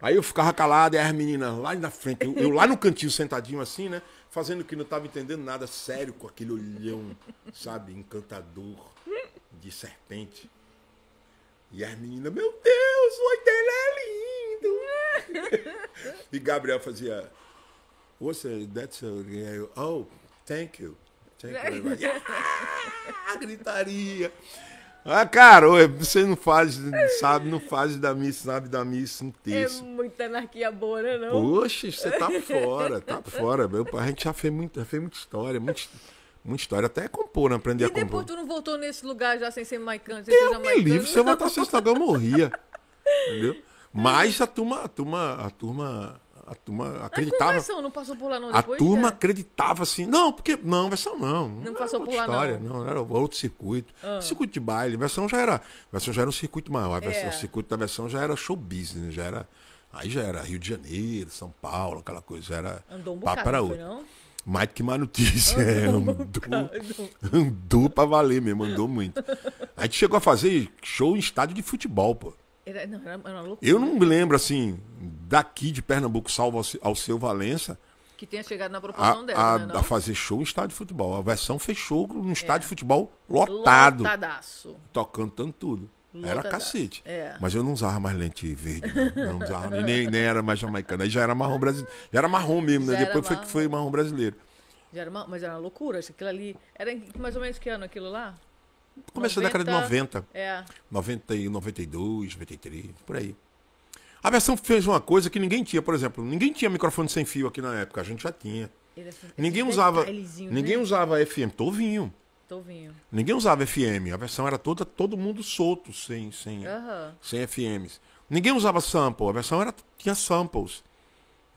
Aí eu ficava calado, e as meninas lá na frente, eu, eu, lá no cantinho sentadinho assim, né? Fazendo que não estava entendendo nada, sério, com aquele olhão, sabe, encantador de serpente. E as meninas, meu Deus, o Oitelé é lindo! e Gabriel fazia, você, that's a, é, oh, thank you. Thank you. gritaria. Ah, cara, você não faz, sabe, não faz da Miss, sabe da Miss um texto. É muita anarquia boa, né, não? Poxa, você tá fora, tá fora. Meu, a gente já fez, muito, já fez muita história, muita, muita história. Até compor, né? aprender e a compor. E depois tu não voltou nesse lugar já sem ser maicano? Sem Deus me livre, se eu voltasse nesse lugar eu morria. Entendeu? Mas a turma, a turma, a turma a turma acreditava. Mas é conversão não passou por lá não depois, A turma né? acreditava assim. Não, porque. Não, versão não. Não, não passou por lá história, não. não. Era outro circuito. Ah. Circuito de baile. Versão já era. Versão já era um circuito maior. Versão, é. O circuito da versão já era show business, já era. Aí já era Rio de Janeiro, São Paulo, aquela coisa. Era. Andou um bocado, para outro. Não? Mais do que má notícia. Andou, é, andou, andou pra valer mesmo, andou muito. A gente chegou a fazer show em estádio de futebol, pô. Era, não, era uma loucura. Eu não me lembro, assim, daqui de Pernambuco, salvo ao seu Valença, que tenha chegado na proporção a, dela. A, né, a, fazer show em estádio de futebol. A versão fechou num é. estádio é. de futebol lotado. Lotadaço. Tocando tanto tudo. Lotadaço. Era cacete. É. Mas eu não usava mais lente verde, não usava, nem, nem era mais jamaicana. Aí já era marrom brasileiro. Já era marrom mesmo, né? Depois foi, marrom. foi marrom brasileiro. Já era, mas era uma loucura. Aquilo ali. Era mais ou menos que ano aquilo lá? começo 90, da década de 90. É. 90, 92, 93, por aí. A versão fez uma coisa que ninguém tinha, por exemplo, ninguém tinha microfone sem fio aqui na época, a gente já tinha. Ele, é ninguém usava, né? ninguém né? usava FM, tovinho. Tovinho. Ninguém usava FM, a versão era toda todo mundo solto, sem sem uhum. sem FMs. Ninguém usava sample, a versão era tinha samples.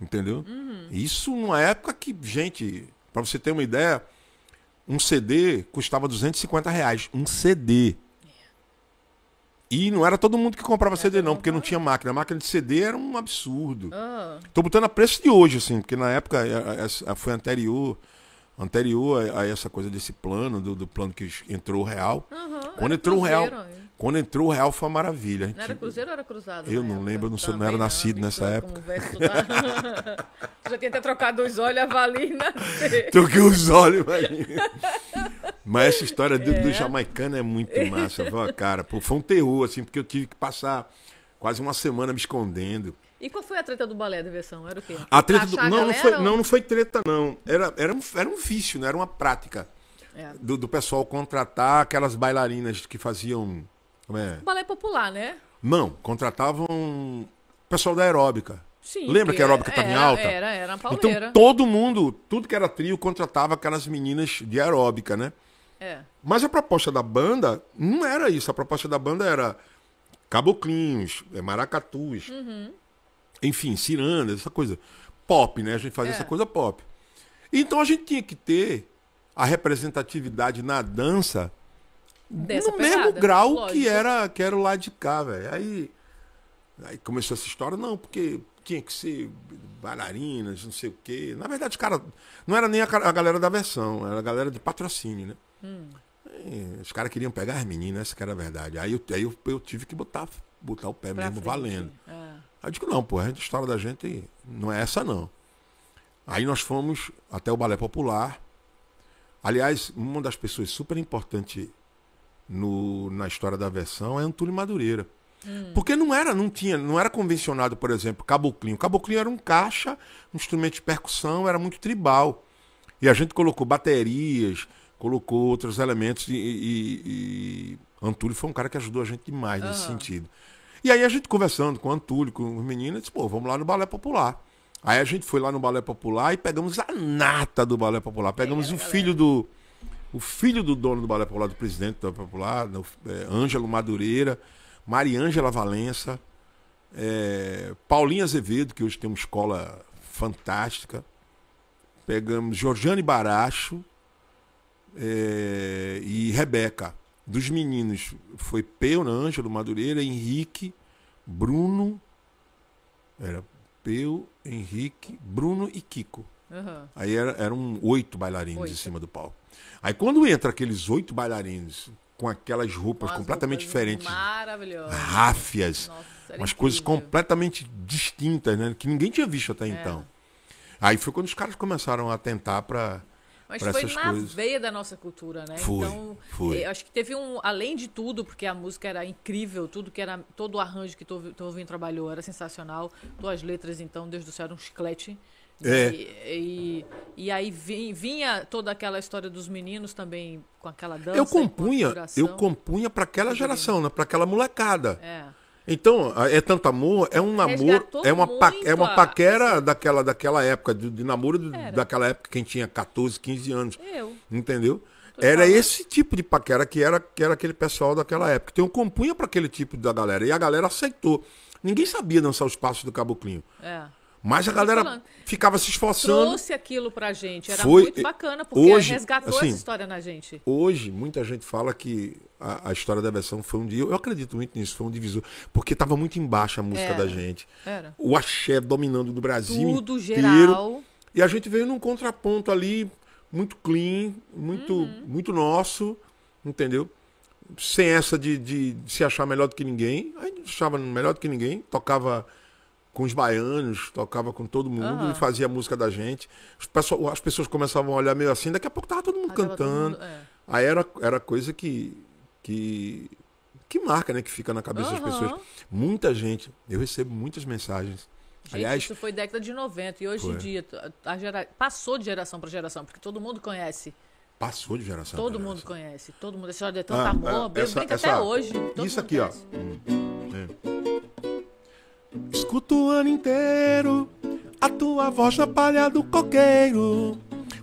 Entendeu? Uhum. Isso numa época que, gente, para você ter uma ideia, um CD custava 250 reais. Um CD. E não era todo mundo que comprava CD, não, porque não tinha máquina. A máquina de CD era um absurdo. Oh. Tô botando a preço de hoje, assim, porque na época é, é, é, foi anterior anterior a essa coisa desse plano, do, do plano que entrou o real. Uhum, Quando entrou o real. Zero. Quando entrou o Real foi uma maravilha. Não era Cruzeiro ou era Cruzado? Eu né? não época? lembro, não, sou, não era nascido nessa época. Já tinha até trocado os olhos, a valina. Troquei os olhos, valina. Mas essa história do, é. do, jamaicano é muito massa, cara. Pô, foi um terror, assim, porque eu tive que passar quase uma semana me escondendo. E qual foi a treta do balé da versão? Era o quê? A treta do... não, não, foi, ou... não, não foi treta, não. Era, era, um, era um vício, né? era uma prática. É. Do, do pessoal contratar aquelas bailarinas que faziam como é? Balé é popular, né? Não, contratavam pessoal da aeróbica. Sim, Lembra que a aeróbica estava em alta? Era, era, então, pauleira. Então todo mundo, tudo que era trio, contratava aquelas meninas de aeróbica, né? É. Mas a proposta da banda não era isso. A proposta da banda era caboclinhos, é, maracatus, uhum. enfim, cirandas, essa coisa. Pop, né? A gente fazia é. essa coisa pop. Então a gente tinha que ter a representatividade na dança Dessa no pegada, mesmo grau lógico. que era, que era o lado de cá, velho. Aí, aí começou essa história, não, porque tinha que ser bailarinas, não sei o quê. Na verdade, cara, não era nem a, a galera da versão, era a galera de patrocínio, né? Hum. E, é, os caras queriam pegar as meninas, essa que era a verdade. Aí eu, aí eu, eu tive que botar, botar o pé pra mesmo frente. valendo. É. Aí eu digo, não, pô, a história da gente não é essa, não. Aí nós fomos até o Balé Popular. Aliás, uma das pessoas super importantes no, na história da versão é Antônio Madureira. Hum. Porque não era, não tinha, não era convencionado, por exemplo, caboclinho. Caboclinho era um caixa, um instrumento de percussão, era muito tribal. E a gente colocou baterias, colocou outros elementos e, e, e... Antúlio foi um cara que ajudou a gente demais uhum. nesse sentido. E aí a gente conversando com o Antúlio, com os meninos, disse, pô, vamos lá no Balé Popular. Aí a gente foi lá no Balé Popular e pegamos a nata do Balé Popular. Pegamos é, o galera. filho do, o filho do dono do Balé Popular, do presidente do Balé Popular, no, né, é, Ângelo Madureira, Mariângela Valença, é, Paulinha Azevedo, que hoje tem uma escola fantástica. Pegamos Georgiane Baracho é, e Rebeca. Dos meninos foi Peu, né, Ângelo Madureira, Henrique, Bruno. Era Peu, Henrique, Bruno e Kiko. Uhum. Aí eram era um, oito bailarinos oito. em cima do palco. Aí quando entra aqueles oito bailarinos com aquelas roupas completamente roupas diferentes, ráfias, Nossa, umas incrível. coisas completamente distintas, né? Que ninguém tinha visto até é. então. Aí foi quando os caras começaram a tentar para mas foi na coisas. veia da nossa cultura, né? Foi, então, foi. Eh, acho que teve um, além de tudo, porque a música era incrível, tudo que era, todo o arranjo que Tovin trabalhou era sensacional. Tuas letras, então, Deus do céu, era um chiclete. É. E, e, e aí vinha toda aquela história dos meninos também com aquela dança. Eu compunha, eu compunha para aquela geração, né? Para aquela molecada. É. Então, é tanto amor, é um namoro, é uma, pa, é uma paquera a... daquela, daquela época, de, de namoro daquela época, quem tinha 14, 15 anos. Eu. Entendeu? era esse tipo de paquera que era, que era aquele pessoal daquela época. Então eu compunha para aquele tipo da galera. E a galera aceitou. Ninguém sabia dançar os passos do caboclinho. É. Mas a galera ficava se esforçando. Trouxe aquilo pra gente. Era Foi, muito bacana, porque hoje, resgatou assim, essa história na gente. Hoje, muita gente fala que a, a história da versão foi um dia. Eu acredito muito nisso, foi um divisor. Porque estava muito embaixo a música era, da gente. Era. O axé dominando do Brasil. Tudo inteiro, geral. E a gente veio num contraponto ali, muito clean, muito, uhum. muito nosso, entendeu? Sem essa de, de, de se achar melhor do que ninguém. A gente achava melhor do que ninguém, tocava com os baianos, tocava com todo mundo uhum. e fazia a música da gente. As pessoas começavam a olhar meio assim, daqui a pouco tava todo mundo cantando. Todo mundo, é. Aí era, era coisa que, que, que marca, né? Que fica na cabeça uhum. das pessoas. Muita gente, eu recebo muitas mensagens. Gente, Aliás, isso foi década de 90 e hoje foi. em dia a gera... passou de geração para geração, porque todo mundo conhece. Passou de geração. Todo geração. mundo conhece, todo mundo. Essa história de é tanto ah, amor, é, essa, brinca essa, até hoje. isso aqui, conhece. ó. Hum. É. Escuto o ano inteiro a tua voz na palha do coqueiro.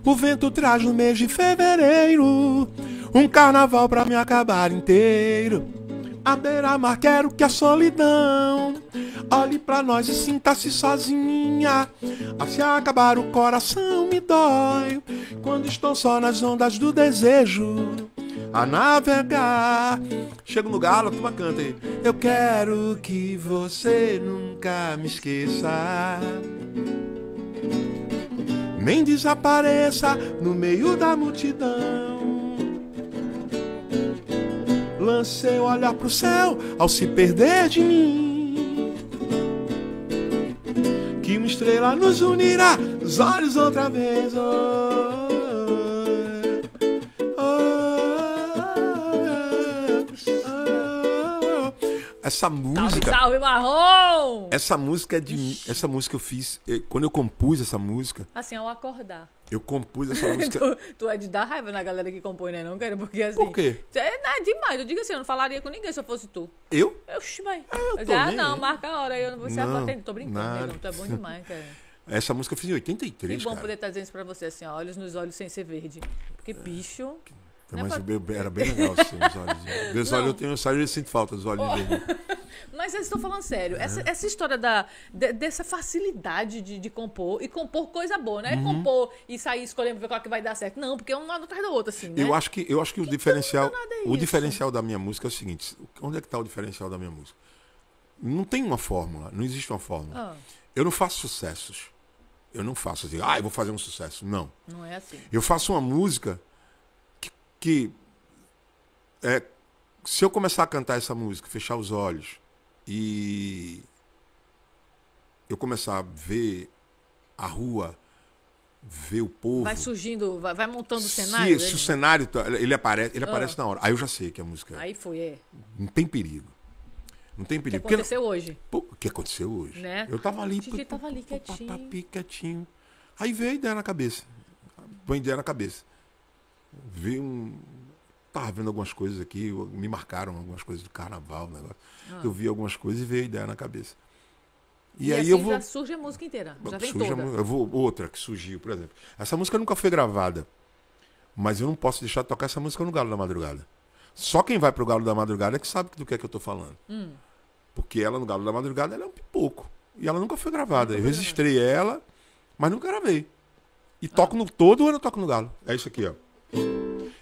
O vento traz no mês de fevereiro um carnaval pra me acabar inteiro. A beira-mar quero que a solidão olhe pra nós e sinta-se sozinha. A assim se acabar o coração me dói quando estou só nas ondas do desejo a navegar. Chega no galo, a turma canta aí. Eu quero que você nunca me esqueça. Nem desapareça no meio da multidão. Lancei o olhar pro céu ao se perder de mim. Que uma estrela nos unirá, os olhos outra vez. Oh. Essa música. Salve, salve marrom! Essa música é de. Essa música eu fiz. Eh, quando eu compus essa música. Assim, ao acordar. Eu compus essa música. tu, tu, é de dar raiva na galera que compõe, né? Não, cara? Porque assim. Por quê? É, não, é demais. Eu digo assim, eu não falaria com ninguém se eu fosse tu. Eu? Eu, vai. Ah, eu tô ah não, marca a hora. aí Eu não vou ser atendendo. Tô brincando, não Né? Tu é bom demais, cara. Essa música eu fiz em 83. Que bom cara. poder estar dizendo isso pra você, assim, ó, olhos nos olhos sem ser verde. Porque, é. bicho. que... Não mas pra... É, era bem legal assim, os olhos. Dos né? olhos eu tenho saído e sinto falta dos olhos oh. Mas eu estou falando sério. Essa, é. essa história da, de, dessa facilidade de, de, compor e compor coisa boa, né? Uhum. Compor e sair escolhendo ver qual é que vai dar certo. Não, porque é um lado atrás do outro, assim. Né? Eu acho que, eu acho que o diferencial. É o diferencial da minha música é o seguinte: onde é que está o diferencial da minha música? Não tem uma fórmula, não existe uma fórmula. Oh. Eu não faço sucessos. Eu não faço assim, ah, eu vou fazer um sucesso. Não. Não é assim. Eu faço uma música que é, se eu começar a cantar essa música, fechar os olhos e eu começar a ver a rua, ver o povo. Vai surgindo, vai, vai montando o cenário. Se, se o cenário tá, ele aparece, ele ah. aparece na hora. Aí eu já sei que a música. Aí foi, é. Não tem perigo. Não tem perigo. O que aconteceu porque... hoje? Pô, o que aconteceu hoje? Né? Eu tava ali. eu tava ali pô, quietinho. Pô, Aí veio a ideia na cabeça. Põe ideia na cabeça vi um. Tava vendo algumas coisas aqui, me marcaram algumas coisas do carnaval, negócio. Ah. Eu vi algumas coisas e veio a ideia na cabeça. E, e aí assim eu vou... já surge a música inteira, já vem toda. A... Eu vou... Outra que surgiu, por exemplo. Essa música nunca foi gravada, mas eu não posso deixar de tocar essa música no Galo da Madrugada. Só quem vai pro Galo da Madrugada é que sabe do que é que eu tô falando. Hum. Porque ela no Galo da Madrugada ela é um pipoco. E ela nunca foi gravada. eu registrei ela, mas nunca gravei. E ah. toco no todo ano eu toco no Galo. É isso aqui, ó.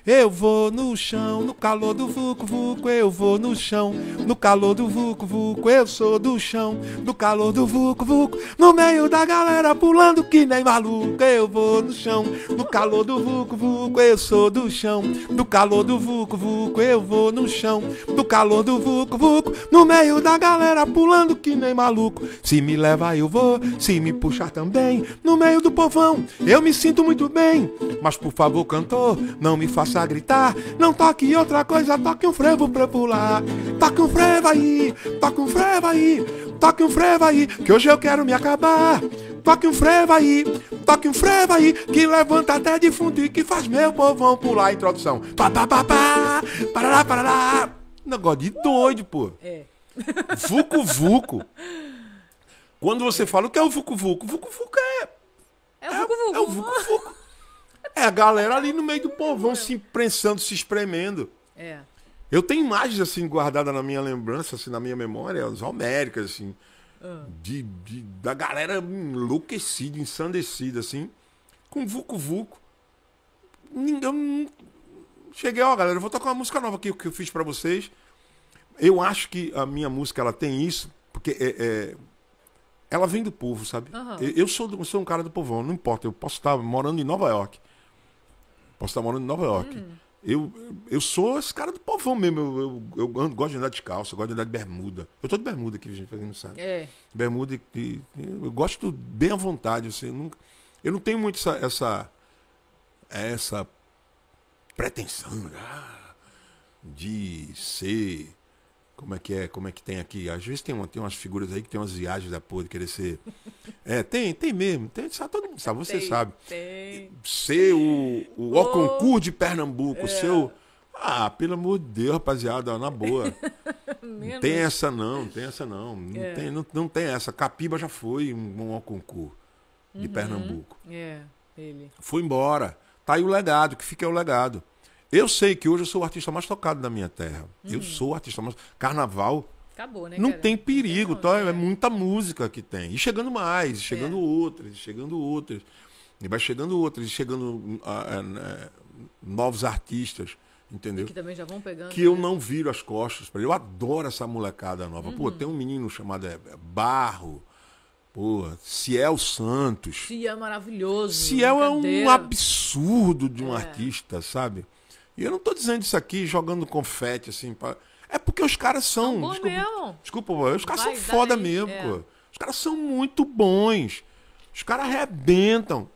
Eu vou no chão, no calor do vuco vuco, eu vou no chão, no calor do vuco vuco, eu sou do chão, no calor do vuco vuco, no meio da galera pulando que nem maluco, eu vou no chão, no calor do vuco vuco, eu sou do chão, no calor do vuco vuco, eu vou no chão, no calor do vuco vuco, no meio da galera pulando que nem maluco. Se me levar eu vou, se me puxar também, no meio do povão, eu me sinto muito bem, mas por favor cantor, não me faça começa a gritar: Não toque outra coisa, toque um frevo pra pular. Toque um frevo aí, toque um frevo aí, toque um frevo aí, que hoje eu quero me acabar. Toque um frevo aí, toque um frevo aí, que levanta até de fundo e que faz meu povão pular. Introdução: pá, pá, pá, pá, parará, parará. Negócio de doido, pô. É. Vucu, vucu. Quando você fala o que é o vucu, vucu? Vucu, vucu é. É o vucu, vucu. É, é o vucu, vucu. É, a galera ali no meio do povão se prensando, se espremendo. É. Eu tenho imagens assim guardadas na minha lembrança, assim, na minha memória, as homéricas, assim. Ah. De, de, da galera enlouquecida, ensandecida, assim, com vucu-vucu. Ninguém. Cheguei, ó, galera, eu vou tocar uma música nova aqui que eu fiz para vocês. Eu acho que a minha música ela tem isso, porque é, é ela vem do povo, sabe? Uhum. Eu, sou, sou um cara do povão, não importa. Eu posso estar morando em Nova York. Posso estar morando em Nova York. Hum. Eu, eu sou esse cara do povão mesmo. Eu, eu, eu, gosto de andar de calça, gosto de andar de bermuda. Eu tô de bermuda aqui, gente, pra quem não sabe. É. Bermuda e, Eu gosto bem à vontade, assim. Eu, nunca, eu não tenho muito essa. essa, essa pretensão ah, de ser como é que é, como é que tem aqui. Às vezes tem, uma, tem umas figuras aí que tem umas viagens da porra de querer ser. É, tem, tem mesmo. Tem, sabe, todo mundo sabe, você tem, sabe. Tem. Ser o, o oh. concurso de Pernambuco, é. seu Ah, pelo amor de Deus, rapaziada, na boa. não tem essa não, não tem essa não. Não, é. tem, não, não tem essa. Capiba já foi um, um concurso de uhum. Pernambuco. É, ele. Foi embora. Tá aí o legado, que fica é o legado. Eu sei que hoje eu sou o artista mais tocado da minha terra. Uhum. Eu sou o artista mais. Carnaval. Acabou, né? Não cara? tem perigo, tá? Né? É. muita música que tem. E chegando mais, é. chegando é. outras, chegando outras. E vai chegando outras, chegando ah, ah, eh, novos artistas, entendeu? E que também já vão pegando. Que né? eu não viro as costas para Eu adoro essa molecada nova. Uhum. Pô, tem um menino chamado eh, Barro. Pô, Ciel Santos. Ciel é maravilhoso. Ciel é um absurdo de um é. artista, sabe? E eu não estou dizendo isso aqui jogando confete, assim. Pra... É porque os caras são. Não, desculpa, mesmo. desculpa, os caras Vai, são foda daí, mesmo, é. pô. Os caras são muito bons. Os caras arrebentam.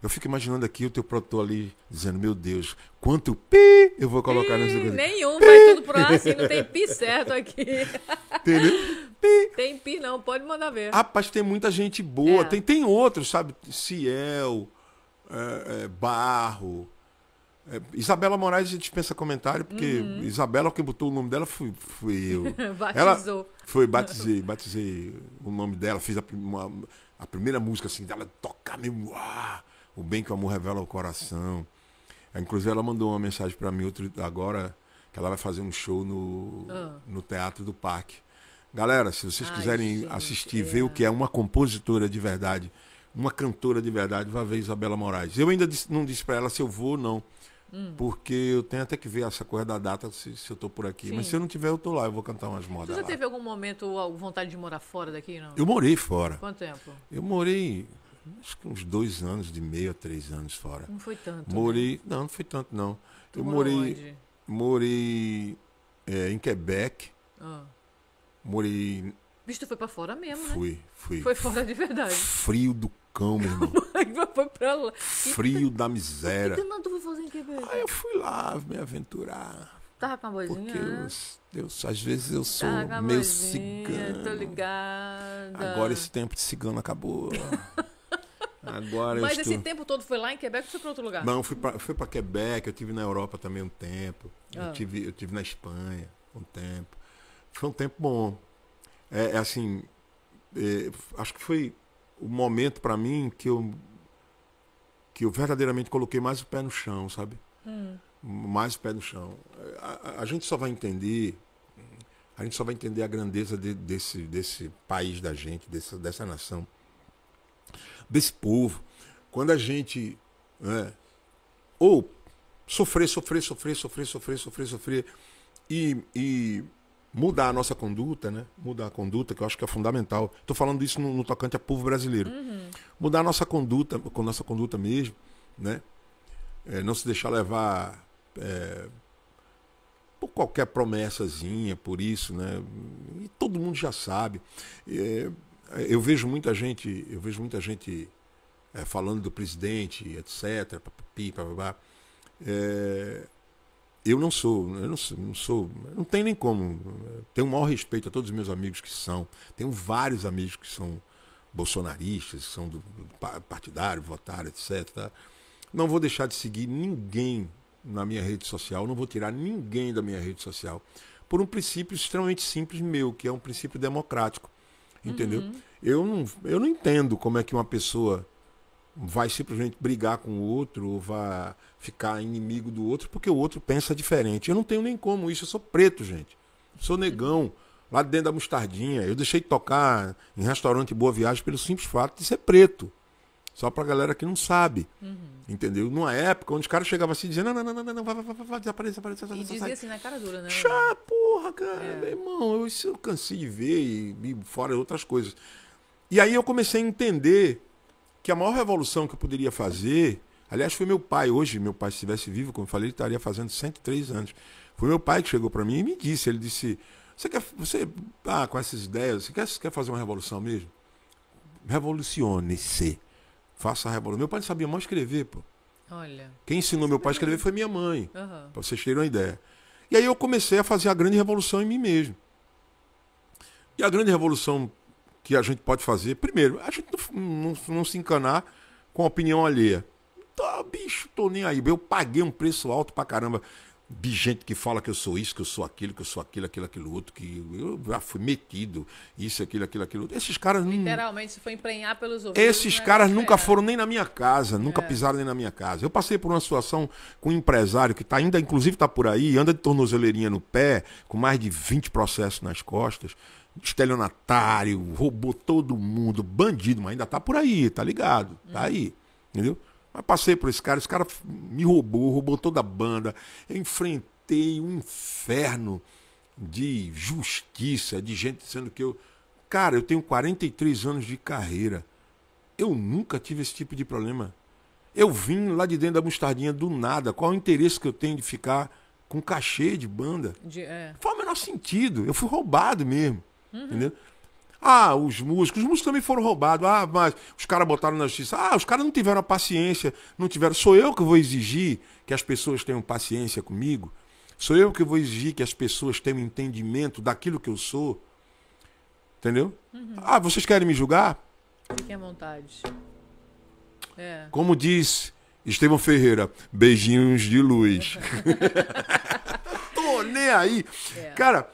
Eu fico imaginando aqui o teu produtor ali dizendo, meu Deus, quanto pi eu vou colocar nesse nessa Nenhum, pi. vai tudo pro ar assim, não tem pi certo aqui. Entendeu? Pi. Tem pi não, pode mandar ver. Rapaz, tem muita gente boa, é. tem, tem outros, sabe? Ciel, é, é, Barro, é, Isabela Moraes, a gente pensa comentário, porque uhum. Isabela, quem botou o nome dela fui, fui eu. Batizou. Ela foi, batizei, batizei o nome dela, fiz a, uma, a primeira música assim dela tocar mesmo. o bem que o amor revela o coração. É, inclusive, ela mandou uma mensagem para mim outro, agora, que ela vai fazer um show no, ah. no Teatro do Parque. Galera, se vocês Ai, quiserem gente, assistir, é. ver o que é uma compositora de verdade, uma cantora de verdade, vai ver Isabela Moraes. Eu ainda disse, não disse para ela se eu vou ou não. Hum. Porque eu tenho até que ver essa coisa da data, se, se eu estou por aqui. Sim. Mas se eu não tiver, eu estou lá, eu vou cantar umas modas. Você já teve algum momento vontade de morar fora daqui, não? Eu morei fora. Quanto tempo? Eu morei acho que uns dois anos de meio a três anos fora. Não foi tanto. Né? Morei. Né? Não, não foi tanto, não. Tu eu morei. Onde? Morei é, em Quebec. Ah. Morei. Bicho, tu foi pra fora mesmo, fui, né? Fui, fui. Foi fora de verdade. Frio do barracão, meu irmão. foi pra lá. Frio da miséria. E tu foi fazer em Aí eu fui lá me aventurar. Tava com a boizinha? Porque eu, Deus, às vezes eu sou meio boizinha, cigano. Tô ligada. Agora esse tempo de cigano acabou. Agora Mas estou... esse tempo todo foi lá em Quebec ou foi para outro lugar? Não, fui para fui Quebec, eu tive na Europa também um tempo. Ah. Eu, tive, eu tive na Espanha um tempo. Foi um tempo bom. É, é assim, é, acho que foi o momento para mim que eu que eu verdadeiramente coloquei mais o pé no chão, sabe? Hum. Mais o pé no chão. A, a, gente só vai entender, a gente só vai entender a grandeza de, desse, desse país da gente, dessa, dessa nação, desse povo, quando a gente né, ou sofrer, sofrer, sofrer, sofrer, sofrer, sofrer, sofrer e, e mudar a nossa conduta, né? Mudar a conduta, que eu acho que é fundamental. Estou falando isso no, no, tocante a povo brasileiro. Uhum. Mudar a nossa conduta, com nossa conduta mesmo, né? É, não se deixar levar é, por qualquer promessazinha, por isso, né? E todo mundo já sabe. É, eu vejo muita gente, eu vejo muita gente é, falando do presidente, etc. É, eu não sou, eu não sou, não sou, não tem nem como. Tenho o maior respeito a todos os meus amigos que são. Tenho vários amigos que são bolsonaristas, que são do, do partidário, votaram, etc. Tá? Não vou deixar de seguir ninguém na minha rede social, não vou tirar ninguém da minha rede social, por um princípio extremamente simples meu, que é um princípio democrático. Entendeu? Uhum. Eu, não, eu não entendo como é que uma pessoa vai simplesmente brigar com o outro ou vai ficar inimigo do outro porque o outro pensa diferente. Eu não tenho nem como isso, eu sou preto, gente. Sou negão, lá dentro da mostardinha. Eu deixei de tocar em restaurante Boa Viagem pelo simples fato de ser preto. Só pra galera que não sabe. Uhum. Entendeu? Numa época onde os caras chegavam assim dizendo: não, não, não, não, não, vai, vai, vai, vai, desaparece, desaparece. E dizia assim na cara dura, né? Chá, porra, cara, é. meu irmão, eu, isso eu cansei de ver e, e fora outras coisas. E aí eu comecei a entender que a maior revolução que eu poderia fazer, aliás, foi meu pai hoje, meu pai se estivesse vivo, como eu falei, ele estaria fazendo 103 anos. Foi meu pai que chegou para mim e me disse, ele disse, você quer, você, ah, com essas ideias, você quer, quer fazer uma revolução mesmo? Revolucione-se. Faça a revolução. Meu pai não sabia mais escrever, pô. Olha. Quem ensinou meu pai a é escrever foi minha mãe, uhum. para vocês terem uma ideia. E aí eu comecei a fazer a grande revolução em mim mesmo. E a grande revolução que a gente pode fazer. Primeiro, a gente não, não, não se encanar com a opinião alheia. Tá, bicho, tô nem aí. Eu paguei um preço alto pra caramba de gente que fala que eu sou isso, que eu sou aquilo, que eu sou aquilo, aquilo, aquilo outro, que eu já fui metido, isso, aquilo, aquilo, aquilo outro. Esses caras. Literalmente, se foi emprenhar pelos ouvidos. Esses né, caras é. nunca foram nem na minha casa, nunca é. pisaram nem na minha casa. Eu passei por uma situação com um empresário que tá ainda, inclusive, tá por aí, anda de tornozeleirinha no pé, com mais de 20 processos nas costas estelionatário, roubou todo mundo, bandido, mas ainda tá por aí, tá ligado? Tá uhum. aí, entendeu? Mas passei por esse cara, esse cara me roubou, roubou toda a banda. Eu enfrentei um inferno de justiça, de gente dizendo que eu. Cara, eu tenho 43 anos de carreira. Eu nunca tive esse tipo de problema. Eu vim lá de dentro da mostardinha do nada. Qual o interesse que eu tenho de ficar com cachê de banda? De, é. Faz o menor sentido. Eu fui roubado mesmo. Uhum. Entendeu? Ah, os músicos, os músicos também foram roubados. Ah, mas os caras botaram na justiça. Ah, os caras não tiveram a paciência, não tiveram. Sou eu que vou exigir que as pessoas tenham paciência comigo. Sou eu que vou exigir que as pessoas tenham entendimento daquilo que eu sou. Entendeu? Uhum. Ah, vocês querem me julgar? Fiquem à vontade. É. Como diz Estevão Ferreira, beijinhos de luz. Tô nem aí. É. Cara,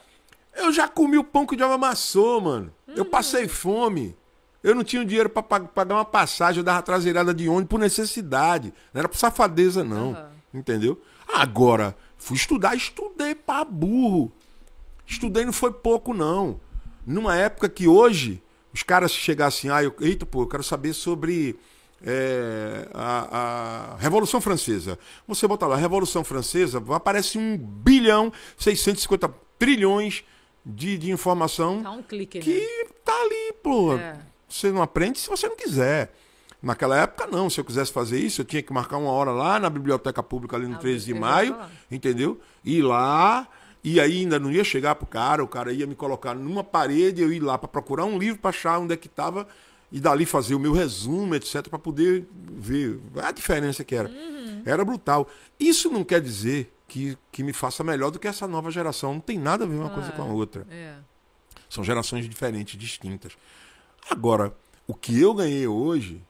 eu já comi o pão que o diabo amassou, mano. Eu hum. passei fome. Eu não tinha dinheiro para pagar uma passagem, eu dava traseirada de ônibus por necessidade. Não era por safadeza, não. Uhum. Entendeu? Agora, fui estudar, estudei para burro. Estudei não foi pouco, não. Numa época que hoje, os caras chegassem, ah, eu, eita, pô, eu quero saber sobre é, a, a, Revolução Francesa. Você bota lá, Revolução Francesa, aparece um bilhão, 650 trilhões de, de informação tá um clique, que né? tá ali, pô. É. Você não aprende se você não quiser. Naquela época, não. Se eu quisesse fazer isso, eu tinha que marcar uma hora lá na biblioteca pública, ali no ah, 13 de maio, entendeu? Ir lá, e ainda não ia chegar pro cara, o cara ia me colocar numa parede, eu ir lá para procurar um livro para achar onde é que estava e dali fazer o meu resumo, etc, para poder ver a diferença que era. Uhum. Era brutal. Isso não quer dizer que, que me faça melhor do que essa nova geração. Não tem nada a ver uma coisa com a outra. É. São gerações diferentes, distintas. Agora, o que eu ganhei hoje,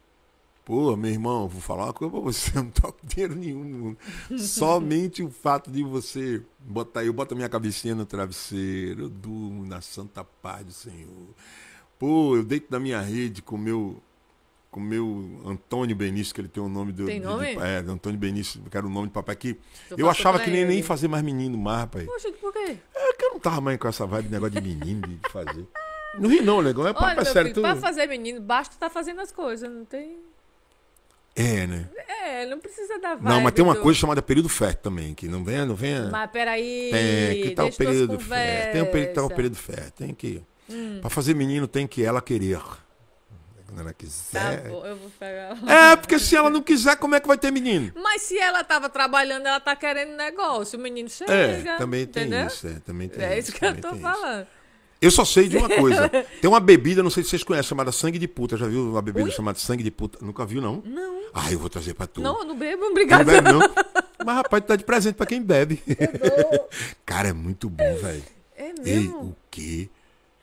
pô, meu irmão, vou falar uma coisa pra você, eu não tô dinheiro nenhum no mundo. Somente o fato de você botar, eu boto a minha cabecinha no travesseiro, eu durmo na santa paz do Senhor. Pô, eu deito na minha rede com o meu com o meu Antônio Benício, que ele tem o um nome do. Tem nome? De, de, é, Antônio Benício, que era o nome de papai aqui eu achava que é nem, nem fazer mais menino mais, rapaz. Poxa, por quê? É que eu não tava mais com essa vibe, negócio de menino, de fazer. Não ri não, legal é papo é sério. Filho, tu... Pra fazer menino, basta tá fazendo as coisas, não tem. É, né? É, não precisa dar vibe. Não, mas tem uma do... coisa chamada período fértil também, que não venha, não venha. Mas peraí. É, que tá o período fértil. Tem tá o período, tá período fértil, tem que. Hum. Pra fazer menino tem que ela querer. Quando ela tá quiser. Tá bom, eu vou pegar. É, porque se ela não quiser, como é que vai ter menino? Mas se ela tava trabalhando, ela tá querendo negócio, o menino é, chega. É, também tem entendeu? isso. É, também tem é isso que eu tô falando. Isso. Eu só sei de uma coisa. Tem uma bebida, não sei se vocês conhecem, chamada sangue de puta. Já viu uma bebida Ui? chamada sangue de puta? Nunca viu, não? Não. Ah, eu vou trazer pra tu. Não, não bebo, obrigado. Não bebe, não. Mas, rapaz, tu tá de presente pra quem bebe. Cara, é muito bom, velho. É mesmo? Ei, o quê?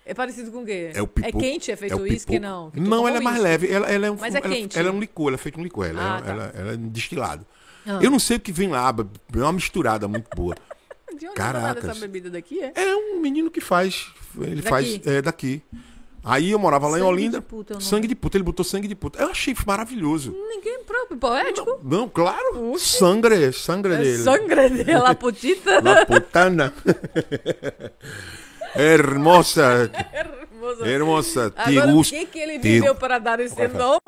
É parecido com o quê? É, o pipoco, é quente, é feito é uísque, não? Pipoco não, ela é mais leve. Ela, ela é um, Mas é ela, é quente. Ela é um licor, ela é feita um licor. Ela, é ah, é, tá. ela, é, ela é destilado. Ah. Eu não sei o que vem lá, é uma misturada muito boa. De onde Caracas. essa bebida daqui, é? É um menino que faz. Ele daqui. faz é, daqui. Aí eu morava lá sangue em Olinda. De puta, sangue de puta, ele botou sangue de puta. Eu achei maravilhoso. Ninguém próprio, poético? Não, não claro. Sangre, sangre é dele. Sangre dele, la putita. La putana. Hermosa. Hermosa. Hermosa. Te Agora, O que, que ele te... me para dar esse Olha, nome?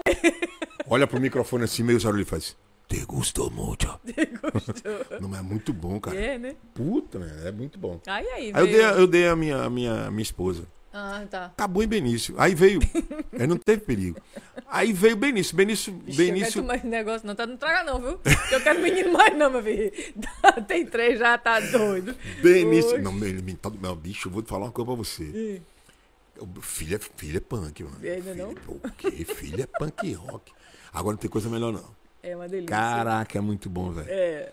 Olha para o microfone assim, meio sarulho e faz. Te gostou muito. Te gostou. Não, é muito bom, cara. É, né? Puta, né? É muito bom. Aí, aí, aí eu, dei, eu dei a minha, a minha, a minha esposa. Ah, tá. Acabou em Benício. Aí veio. aí é, não teve perigo. Aí veio Benício. Benício. Benício... mais negócio, não, tá, não traga, não, viu? Eu quero menino mais, não, meu filho. Tem três já, tá doido. Benício. Não, meu, meu, meu bicho, eu vou te falar uma coisa pra você. Filha, é, filha é punk, mano. Ainda não? O quê? Filha é punk rock. Agora não tem coisa melhor, não. É uma delícia. Caraca, é muito bom, velho. É.